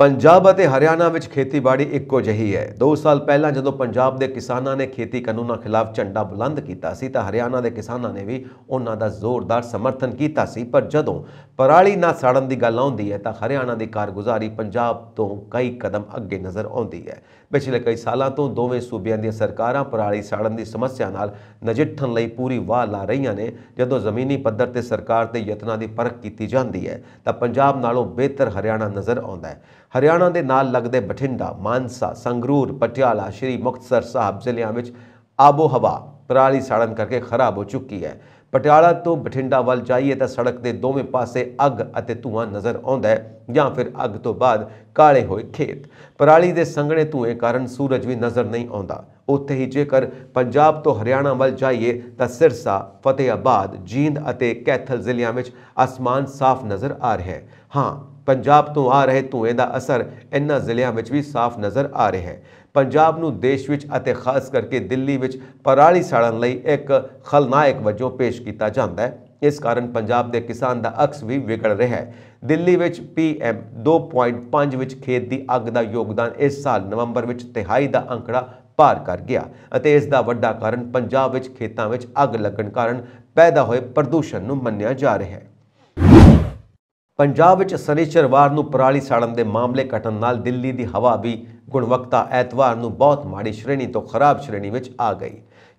ਪੰਜਾਬ ਅਤੇ ਹਰਿਆਣਾ ਵਿੱਚ ਖੇਤੀਬਾੜੀ ਇੱਕੋ ਜਿਹੀ ਹੈ 2 ਸਾਲ ਪਹਿਲਾਂ ਜਦੋਂ ਪੰਜਾਬ ਦੇ ਕਿਸਾਨਾਂ ਨੇ ਖੇਤੀ ਕਾਨੂੰਨਾਂ ਖਿਲਾਫ ਝੰਡਾ ਬੁਲੰਦ ਕੀਤਾ ਸੀ ਤਾਂ ਹਰਿਆਣਾ ਦੇ ਕਿਸਾਨਾਂ ਨੇ ਵੀ ਉਹਨਾਂ ਦਾ ਜ਼ੋਰਦਾਰ ਸਮਰਥਨ ਕੀਤਾ ਸੀ ਪਰ ਜਦੋਂ ਪਰਾਲੀ ਨਾ ਸਾੜਨ ਦੀ ਗੱਲ ਆਉਂਦੀ ਹੈ ਤਾਂ ਹਰਿਆਣਾ ਦੀ ਕਾਰਗੁਜ਼ਾਰੀ ਪੰਜਾਬ ਤੋਂ ਕਈ ਕਦਮ ਅੱਗੇ ਨਜ਼ਰ ਆਉਂਦੀ ਹੈ ਪਿਛਲੇ ਕਈ ਸਾਲਾਂ ਤੋਂ ਦੋਵੇਂ ਸੂਬਿਆਂ ਦੀਆਂ ਸਰਕਾਰਾਂ ਪਰਾਲੀ ਸਾੜਨ ਦੀ ਸਮੱਸਿਆ ਨਾਲ ਨਜਿੱਠਣ ਲਈ ਪੂਰੀ ਵਾਹ ਲਾ ਰਹੀਆਂ ਨੇ ਜਦੋਂ ਜ਼ਮੀਨੀ ਪੱਧਰ ਤੇ ਸਰਕਾਰ ਦੇ ਯਤਨਾਂ ਦੀ ਪਰਖ ਕੀਤੀ ਜਾਂਦੀ ਹੈ ਤਾਂ ਪੰਜਾਬ ਨਾਲੋਂ ਬਿਹਤਰ ਹਰਿਆਣਾ ਨਜ਼ਰ ਆਉਂਦਾ ਹੈ ਹਰਿਆਣਾ ਦੇ ਨਾਲ ਲੱਗਦੇ ਬਠਿੰਡਾ ਮਾਨਸਾ ਸੰਗਰੂਰ ਪਟਿਆਲਾ ਸ਼੍ਰੀ ਮੁਕਤਸਰ ਸਾਹਿਬ ਜ਼ਿਲ੍ਹਿਆਂ ਵਿੱਚ ਆਬੋ ਹਵਾ ਪਰਾਲੀ ਸੜਨ ਕਰਕੇ ਖਰਾਬ ਹੋ ਚੁੱਕੀ ਹੈ ਪਟਿਆਲਾ ਤੋਂ ਬਠਿੰਡਾ ਵੱਲ ਜਾਈਏ ਤਾਂ ਸੜਕ ਦੇ ਦੋਵੇਂ ਪਾਸੇ ਅੱਗ ਅਤੇ ਧੂਆਂ ਨਜ਼ਰ ਆਉਂਦਾ ਹੈ ਜਾਂ ਫਿਰ ਅੱਗ ਤੋਂ ਬਾਅਦ ਕਾਲੇ ਹੋਏ ਖੇਤ ਪਰਾਲੀ ਦੇ ਸੰਘਣੇ ਧੂਏ ਕਾਰਨ ਸੂਰਜ ਵੀ ਨਜ਼ਰ ਨਹੀਂ ਆਉਂਦਾ ਉੱਥੇ ਹੀ ਜੇਕਰ ਪੰਜਾਬ ਤੋਂ ਹਰਿਆਣਾ ਵੱਲ ਜਾਈਏ ਤਾਂ ਸਿਰਸਾ ਫਤਿਹਾਬਾਦ ਜੀਂਦ ਅਤੇ ਕੈਥਲ ਜ਼ਿਲ੍ਹਿਆਂ ਵਿੱਚ ਅਸਮਾਨ ਸਾਫ਼ ਨਜ਼ਰ ਆ ਰਿਹਾ ਹੈ ਹਾਂ ਪੰਜਾਬ ਤੋਂ ਆ ਰਹੇ ਧੂਏ ਦਾ ਅਸਰ ਇਨ੍ਹਾਂ ਜ਼ਿਲ੍ਹਿਆਂ ਵਿੱਚ ਵੀ ਸਾਫ਼ ਨਜ਼ਰ ਆ ਰਿਹਾ ਹੈ ਪੰਜਾਬ ਨੂੰ ਦੇਸ਼ ਵਿੱਚ ਅਤੇ ਖਾਸ ਕਰਕੇ ਦਿੱਲੀ ਵਿੱਚ ਪਰਾਲੀ ਸਾੜਨ ਲਈ ਇੱਕ ਖਲਨਾਇਕ ਵਜੋਂ ਪੇਸ਼ ਕੀਤਾ ਜਾਂਦਾ ਹੈ ਇਸ ਕਾਰਨ ਪੰਜਾਬ ਦੇ ਕਿਸਾਨ ਦਾ ਅਕਸ ਵੀ ਵਿਗੜ ਰਿਹਾ ਹੈ ਦਿੱਲੀ ਵਿੱਚ ਪੀਐਮ 2.5 ਵਿੱਚ ਖੇਤ ਦੀ ਅੱਗ ਦਾ ਯੋਗਦਾਨ ਇਸ ਸਾਲ ਨਵੰਬਰ ਵਿੱਚ ਤਿਹਾਈ ਦਾ ਅੰਕੜਾ ਪਾਰ ਕਰ ਗਿਆ ਅਤੇ ਇਸ ਦਾ ਵੱਡਾ ਕਾਰਨ ਪੰਜਾਬ ਵਿੱਚ ਖੇਤਾਂ ਵਿੱਚ ਅੱਗ ਲੱਗਣ ਕਾਰਨ ਪੈਦਾ ਹੋਏ ਪ੍ਰਦੂਸ਼ਣ ਨੂੰ ਮੰਨਿਆ ਜਾ ਰਿਹਾ ਹੈ ਪੰਜਾਬ ਵਿੱਚ ਸ਼ਨੀਚਰਵਾਰ ਨੂੰ ਪਰਾਲੀ ਸਾੜਨ ਦੇ ਮਾਮਲੇ ਘਟਣ ਨਾਲ ਦਿੱਲੀ ਦੀ ਹਵਾ ਵੀ ਗੁਣਵੱਤਾ ਐਤਵਾਰ ਨੂੰ ਬਹੁਤ ਮਾੜੀ ਸ਼੍ਰੇਣੀ ਤੋਂ ਖਰਾਬ ਸ਼੍ਰੇਣੀ ਵਿੱਚ ਆ ਗਈ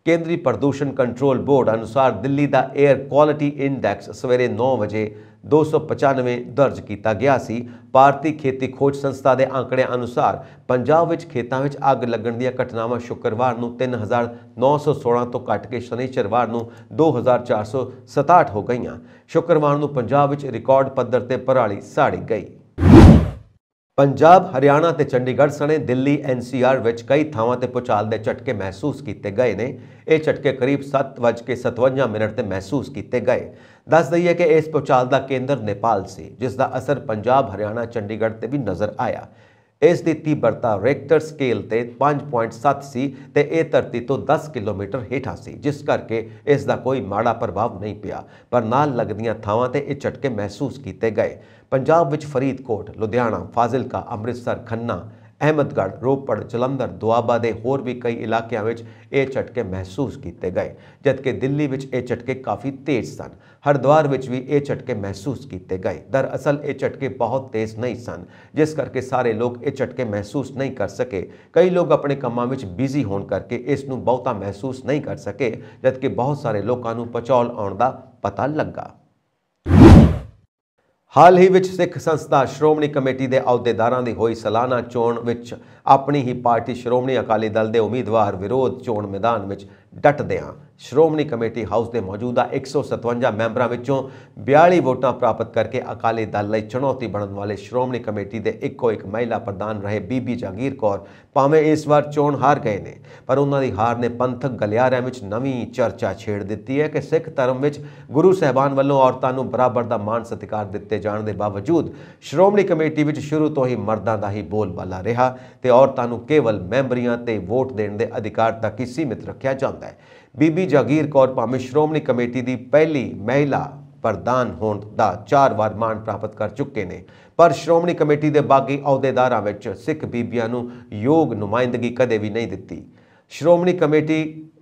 ਕੇਂਦਰੀ ਪ੍ਰਦੂਸ਼ਣ ਕੰਟਰੋਲ ਬੋਰਡ ਅਨੁਸਾਰ ਦਿੱਲੀ ਦਾ 에ਅਰ ਕੁਆਲਿਟੀ ਇੰਡੈਕਸ ਸਵੇਰੇ 9 ਵਜੇ 295 ਦਰਜ ਕੀਤਾ ਗਿਆ ਸੀ ਭਾਰਤੀ ਖੇਤੀ ਖੋਜ ਸੰਸਥਾ ਦੇ ਅੰਕੜਿਆਂ ਅਨੁਸਾਰ ਪੰਜਾਬ ਵਿੱਚ ਖੇਤਾਂ ਵਿੱਚ ਅੱਗ ਲੱਗਣ ਦੀਆਂ ਘਟਨਾਵਾਂ ਸ਼ੁੱਕਰਵਾਰ ਨੂੰ 3916 ਤੋਂ ਘਟ ਕੇ ਸ਼ਨੀਚਰਵਾਰ ਨੂੰ 2467 ਹੋ ਗਈਆਂ ਸ਼ੁੱਕਰਵਾਰ ਨੂੰ ਪੰਜਾਬ ਵਿੱਚ ਰਿਕਾਰਡ ਪੱਧਰ ਤੇ ਪਰਾਲੀ ਸਾੜੀ ਗਈ ਪੰਜਾਬ ਹਰਿਆਣਾ ਤੇ ਚੰਡੀਗੜ੍ਹ ਸਣੇ ਦਿੱਲੀ ਐਨਸੀਆਰ ਵਿੱਚ ਕਈ ਥਾਵਾਂ ਤੇ ਪੁਚਾਲ ਦੇ ਝਟਕੇ ਮਹਿਸੂਸ ਕੀਤੇ ਗਏ ਨੇ ਇਹ ਝਟਕੇ ਕਰੀਬ 7:57 ਮਿੰਟ ਤੇ ਮਹਿਸੂਸ ਕੀਤੇ ਗਏ ਦੱਸ ਦਈਏ ਕਿ ਇਸ ਪੁਚਾਲ ਦਾ ਕੇਂਦਰ ਨੇਪਾਲ ਸੀ ਜਿਸ ਦਾ ਅਸਰ ਪੰਜਾਬ ਹਰਿਆਣਾ ਚੰਡੀਗੜ੍ਹ ਤੇ ਵੀ ਨਜ਼ਰ ਆਇਆ ਇਸ ਦੀ ਤੀਬਰਤਾ ਰੈਕਟਰ ਸਕੇਲ ਤੇ 5.7 ਸੀ ਤੇ ਇਹ ਧਰਤੀ ਤੋਂ 10 ਕਿਲੋਮੀਟਰ ਹੇਠਾਂ ਸੀ ਜਿਸ ਕਰਕੇ ਇਸ ਦਾ ਕੋਈ ਮਾੜਾ ਪ੍ਰਭਾਵ ਨਹੀਂ ਪਿਆ ਪਰ ਨਾਲ ਲੱਗਦੀਆਂ ਥਾਵਾਂ ਤੇ ਇਹ ਝਟਕੇ ਮਹਿਸੂਸ ਕੀਤੇ ਗਏ ਪੰਜਾਬ ਵਿੱਚ ਫਰੀਦਕੋਟ ਲੁਧਿਆਣਾ ਫਾਜ਼ਿਲਕਾ ਅੰਮ੍ਰਿਤਸਰ ਖੰਨਾ ਅਹਿਮਦਗੜ੍ਹ ਰੋਪੜ ਜਲੰਧਰ ਦੁਆਬਾ ਦੇ ਹੋਰ ਵੀ ਕਈ ਇਲਾਕਿਆਂ ਵਿੱਚ ਇਹ ਝਟਕੇ ਮਹਿਸੂਸ ਕੀਤੇ ਗਏ ਜਦਕਿ ਦਿੱਲੀ ਵਿੱਚ ਇਹ ਝਟਕੇ ਕਾਫੀ ਤੇਜ਼ ਸਨ ਹਰਦਵਾਰ ਵਿੱਚ ਵੀ ਇਹ ਝਟਕੇ ਮਹਿਸੂਸ ਕੀਤੇ ਗਏ ਦਰਅਸਲ ਇਹ ਝਟਕੇ ਬਹੁਤ ਤੇਜ਼ ਨਹੀਂ ਸਨ ਜਿਸ ਕਰਕੇ ਸਾਰੇ ਲੋਕ ਇਹ ਝਟਕੇ ਮਹਿਸੂਸ ਨਹੀਂ ਕਰ ਸਕੇ ਕਈ ਲੋਕ ਆਪਣੇ ਕੰਮਾਂ ਵਿੱਚ ਬਿਜ਼ੀ ਹੋਣ ਕਰਕੇ ਇਸ ਨੂੰ ਬਹੁਤਾ ਮਹਿਸੂਸ ਨਹੀਂ ਕਰ ਸਕੇ ਜਦਕਿ ਬਹੁਤ ਸਾਰੇ ਲੋਕਾਂ ਨੂੰ ਪਚੌਲ ਆਉਣ ਦਾ ਪਤਾ ਲੱਗਾ ਹਾਲ ਹੀ ਵਿੱਚ ਸਿੱਖ ਸੰਸਥਾ ਸ਼੍ਰੋਮਣੀ ਕਮੇਟੀ ਦੇ ਅਹੁਦੇਦਾਰਾਂ ਦੀ ਹੋਈ ਸਾਲਾਨਾ ਚੋਣ ਵਿੱਚ ਆਪਣੀ ਹੀ ਪਾਰਟੀ ਸ਼੍ਰੋਮਣੀ ਅਕਾਲੀ ਦਲ ਦੇ ਉਮੀਦਵਾਰ ਵਿਰੋਧ ਚੋਣ ਮੈਦਾਨ ਵਿੱਚ ਡਟਦੇ ਡਟਦਿਆਂ ਸ਼੍ਰੋਮਣੀ ਕਮੇਟੀ ਹਾਊਸ ਦੇ ਮੌਜੂਦਾ 157 ਮੈਂਬਰਾਂ ਵਿੱਚੋਂ 42 ਵੋਟਾਂ ਪ੍ਰਾਪਤ ਕਰਕੇ ਅਕਾਲੀ ਦਲ ਲਈ ਚੁਣੌਤੀ ਬਣਨ ਵਾਲੇ ਸ਼੍ਰੋਮਣੀ ਕਮੇਟੀ ਦੇ ਇੱਕੋ ਇੱਕ ਮਹਿਲਾ ਪ੍ਰਧਾਨ ਰਹੇ ਬੀਬੀ ਜਾਗੀਰ ਕੌਰ ਭਾਵੇਂ ਇਸ ਵਾਰ ਚੋਣ ਹਾਰ ਗਏ ਨੇ ਪਰ ਉਹਨਾਂ ਦੀ ਹਾਰ ਨੇ ਪੰਥਕ ਗਲਿਆਰਿਆਂ ਵਿੱਚ ਨਵੀਂ ਚਰਚਾ ਛੇੜ ਦਿੱਤੀ ਹੈ ਕਿ ਸਿੱਖ ਧਰਮ ਵਿੱਚ ਗੁਰੂ ਸਹਿਬਾਨ ਵੱਲੋਂ ਔਰਤਾਂ ਨੂੰ ਬਰਾਬਰ ਦਾ ਮਾਣ ਸਤਿਕਾਰ ਦਿੱਤੇ ਜਾਣ ਦੇ ਬਾਵਜੂਦ ਸ਼੍ਰੋਮਣੀ ਕਮੇਟੀ ਵਿੱਚ ਸ਼ੁਰੂ ਤੋਂ ਹੀ ਮਰਦਾਂ ਦਾ ਹੀ ਬੋਲਬਾਲਾ ਰਿਹਾ ਤੇ ਔਰਤਾਂ ਨੂੰ ਕੇਵਲ ਮੈਂਬਰੀਆਂ ਤੇ ਵੋਟ ਦੇਣ ਦੇ ਅਧਿਕਾਰ ਤੱਕ ਹੀ ਸੀਮਿਤ ਰੱਖਿਆ ਜਾਂਦਾ ਹੈ ਬੀਬੀ ਜਾਗੀਰ ਕੌਰ ਭਾਵੇਂ ਸ਼੍ਰੋਮਣੀ ਕਮੇਟੀ ਦੀ ਪਹਿਲੀ ਮਹਿਲਾ ਪ੍ਰਧਾਨ ਹੋਣ ਦਾ ਚਾਰ ਵਾਰ ਮਾਣ ਪ੍ਰਾਪਤ ਕਰ ਚੁੱਕੇ ਨੇ ਪਰ ਸ਼੍ਰੋਮਣੀ ਕਮੇਟੀ ਦੇ ਬਾਗੀ ਅਹੁਦੇਦਾਰਾਂ ਵਿੱਚ ਸਿੱਖ ਬੀਬੀਆਂ ਨੂੰ ਯੋਗ ਨੁਮਾਇੰਦਗੀ ਕਦੇ ਵੀ ਨਹੀਂ ਦਿੱਤੀ ਸ਼੍ਰੋਮਣੀ ਕਮੇਟੀ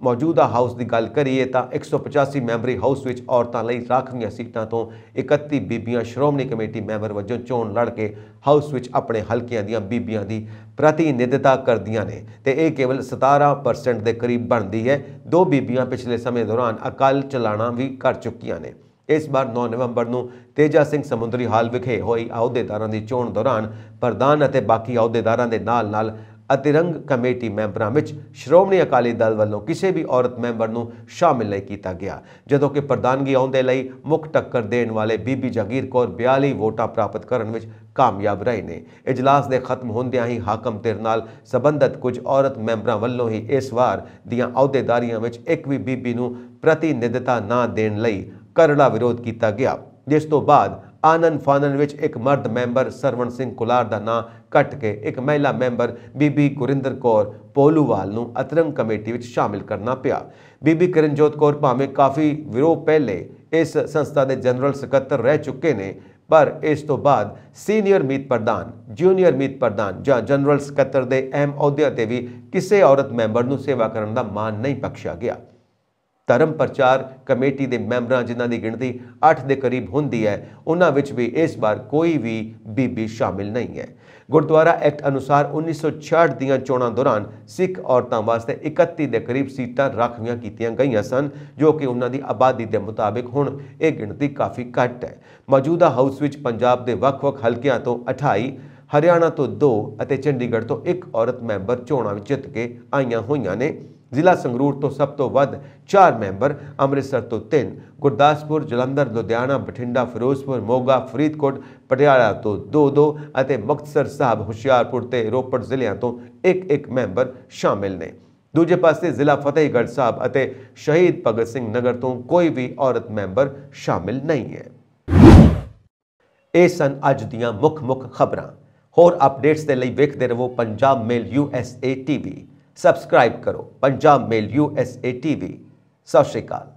ਮੌਜੂਦਾ ਹਾਊਸ ਦੀ ਗੱਲ ਕਰੀਏ ਤਾਂ 185 ਮੈਂਬਰੀ ਹਾਊਸ ਵਿੱਚ ਔਰਤਾਂ ਲਈ ਰਾਖਵੀਆਂ ਸੀਟਾਂ ਤੋਂ 31 ਬੀਬੀਆਂ ਸ਼੍ਰੋਮਣੀ ਕਮੇਟੀ ਮੈਂਬਰ ਵਜੋਂ ਚੋਣ ਲੜ ਕੇ ਹਾਊਸ ਵਿੱਚ ਆਪਣੇ ਹਲਕਿਆਂ ਦੀਆਂ ਬੀਬੀਆਂ ਦੀ ਪ੍ਰਤੀਨਿਧਤਾ ਕਰਦੀਆਂ ਨੇ ਤੇ ਇਹ ਕੇਵਲ 17% ਦੇ ਕਰੀਬ ਬਣਦੀ ਹੈ ਦੋ ਬੀਬੀਆਂ ਪਿਛਲੇ ਸਮੇਂ ਦੌਰਾਨ ਅਕਾਲ ਚਲਾਣਾ ਵੀ ਕਰ ਚੁੱਕੀਆਂ ਨੇ ਇਸ ਵਾਰ 9 ਨਵੰਬਰ ਨੂੰ ਤੇਜਾ ਸਿੰਘ ਸਮੁੰਦਰੀ ਹਾਲ ਵਿਖੇ ਹੋਈ ਅਹੁਦੇਦਾਰਾਂ ਦੀ ਚੋਣ ਦੌਰਾਨ ਪ੍ਰਧਾਨ ਅਤੇ ਬਾਕੀ ਅਹੁਦੇਦਾਰਾਂ ਦੇ ਨਾਲ-ਨਾਲ ਅਤਿਰੰਗ ਕਮੇਟੀ ਮੈਂਬਰਾਂ ਵਿੱਚ ਸ਼੍ਰੋਮਣੀ ਅਕਾਲੀ ਦਲ ਵੱਲੋਂ ਕਿਸੇ ਵੀ ਔਰਤ ਮੈਂਬਰ ਨੂੰ ਸ਼ਾਮਿਲ ਨਹੀਂ ਕੀਤਾ ਗਿਆ ਜਦੋਂ ਕਿ ਪ੍ਰਧਾਨਗੀ ਆਉਂਦੇ ਲਈ ਮੁੱਖ ਟੱਕਰ ਦੇਣ ਵਾਲੇ ਬੀਬੀ ਜਗੀਰ ਕੌਰ 42 ਵੋਟਾਂ ਪ੍ਰਾਪਤ ਕਰਨ ਵਿੱਚ ਕਾਮਯਾਬ ਰਹੇ ਨੇ اجلاس ਦੇ ਖਤਮ ਹੁੰਦਿਆਂ ਹੀ ਹਾਕਮ ਤੇਰ ਨਾਲ ਸੰਬੰਧਤ ਕੁਝ ਔਰਤ ਮੈਂਬਰਾਂ ਵੱਲੋਂ ਹੀ ਇਸ ਵਾਰ ਦੀਆਂ ਅਹੁਦੇਦਾਰੀਆਂ ਵਿੱਚ ਇੱਕ ਵੀ ਬੀਬੀ ਨੂੰ ਪ੍ਰਤੀਨਿਧਤਾ ਨਾ ਦੇਣ ਲਈ ਕਰੜਾ ਵਿਰੋਧ ਕੀਤਾ ਗਿਆ ਜਿਸ ਤੋਂ ਬਾਅਦ ਆਨਨ ਫਾਨਨ ਵਿੱਚ ਇੱਕ ਮਰਦ ਮੈਂਬਰ ਸਰਵਣ ਸਿੰਘ ਕੁਲਾਰ ਦਾ ਨਾਂ ਕੱਟ ਕੇ ਇੱਕ ਮਹਿਲਾ ਮੈਂਬਰ ਬੀਬੀ ਗੁਰਿੰਦਰ ਕੌਰ ਪੋਲੂਵਾਲ ਨੂੰ ਅਤਰੰਗ ਕਮੇਟੀ ਵਿੱਚ ਸ਼ਾਮਿਲ ਕਰਨਾ ਪਿਆ ਬੀਬੀ ਕਰਨਜੋਤ ਕੌਰ ਭਾਵੇਂ ਕਾਫੀ ਵਿਰੋਧ ਪਹਿਲੇ ਇਸ ਸੰਸਥਾ ਦੇ ਜਨਰਲ ਸਕੱਤਰ ਰਹਿ ਚੁੱਕੇ ਨੇ ਪਰ ਇਸ ਤੋਂ ਬਾਅਦ ਸੀਨੀਅਰ ਮੀਤ ਪ੍ਰਧਾਨ ਜੂਨੀਅਰ ਮੀਤ ਪ੍ਰਧਾਨ ਜਾਂ ਜਨਰਲ ਸਕੱਤਰ ਦੇ ਅਹਿਮ ਅਹੁਦਿਆਂ ਤੇ ਵੀ ਕਿਸੇ ਔਰਤ ਮੈਂਬਰ ਨੂੰ ਸੇਵਾ ਕਰਨ ਦਾ ਮਾਣ ਨਹੀਂ ਪਖਸ਼ਿਆ ਗਿਆ ਧਰਮ ਪ੍ਰਚਾਰ ਕਮੇਟੀ ਦੇ ਮੈਂਬਰਾਂ ਜਿਨ੍ਹਾਂ ਦੀ ਗਿਣਤੀ 8 ਦੇ ਕਰੀਬ ਹੁੰਦੀ ਹੈ ਉਹਨਾਂ ਵਿੱਚ ਵੀ ਇਸ ਵਾਰ ਕੋਈ ਵੀ ਬੀਬੀ ਸ਼ਾਮਿਲ ਨਹੀਂ ਹੈ ਗੁਰਦੁਆਰਾ ਐਕਟ ਅਨੁਸਾਰ 1966 ਦੀਆਂ ਚੋਣਾਂ ਦੌਰਾਨ ਸਿੱਖ ਔਰਤਾਂ ਵਾਸਤੇ 31 ਦੇ ਕਰੀਬ ਸੀਟਾਂ ਰਾਖਵੀਆਂ ਕੀਤੀਆਂ ਗਈਆਂ ਸਨ ਜੋ ਕਿ ਉਹਨਾਂ ਦੀ ਆਬਾਦੀ ਦੇ ਮੁਤਾਬਕ ਹੁਣ ਇਹ ਗਿਣਤੀ ਕਾਫੀ ਘੱਟ ਹੈ ਮੌਜੂਦਾ ਹਾਊਸ ਵਿੱਚ ਪੰਜਾਬ ਦੇ ਵੱਖ-ਵੱਖ ਹਲਕਿਆਂ ਤੋਂ 28 ਹਰਿਆਣਾ ਤੋਂ 2 ਅਤੇ ਚੰਡੀਗੜ੍ਹ ਤੋਂ 1 ਔਰਤ ਮੈਂਬਰ ਚੋਣਾਂ ਵਿੱਚ ਜਿੱਤ ਕੇ ਆਈਆਂ ਹੋਈਆਂ ਨੇ ਜ਼ਿਲ੍ਹਾ ਸੰਗਰੂਰ ਤੋਂ ਸਭ ਤੋਂ ਵੱਧ 4 ਮੈਂਬਰ ਅੰਮ੍ਰਿਤਸਰ ਤੋਂ 3 ਗੁਰਦਾਸਪੁਰ ਜਲੰਧਰ ਲੁਧਿਆਣਾ ਬਠਿੰਡਾ ਫਿਰੋਜ਼ਪੁਰ ਮੋਗਾ ਫਰੀਦਕੋਟ ਪਟਿਆਲਾ ਤੋਂ 2-2 ਅਤੇ ਮੁਕਤਸਰ ਸਾਹਿਬ ਹੁਸ਼ਿਆਰਪੁਰ ਤੇ ਰੋਪੜ ਜ਼ਿਲ੍ਹਿਆਂ ਤੋਂ 1-1 ਮੈਂਬਰ ਸ਼ਾਮਿਲ ਨੇ ਦੂਜੇ ਪਾਸੇ ਜ਼ਿਲ੍ਹਾ ਫਤਿਹਗੜ੍ਹ ਸਾਹਿਬ ਅਤੇ ਸ਼ਹੀਦ ਭਗਤ ਸਿੰਘ ਨਗਰ ਤੋਂ ਕੋਈ ਵੀ ਔਰਤ ਮੈਂਬਰ ਸ਼ਾਮਿਲ ਨਹੀਂ ਹੈ ਇਹ ਸਨ ਅੱਜ ਦੀਆਂ ਮੁੱਖ-ਮੁੱਖ ਖਬਰਾਂ ਹੋਰ ਅਪਡੇਟਸ ਦੇ ਲਈ ਵੇਖਦੇ ਰਹੋ Punjab mail USA TV subscribe ਕਰੋ ਪੰਜਾਬ ਮੇਲ ਯੂਐਸਏ ਟੀਵੀ ਸਤਿ ਸ਼੍ਰੀ ਅਕਾਲ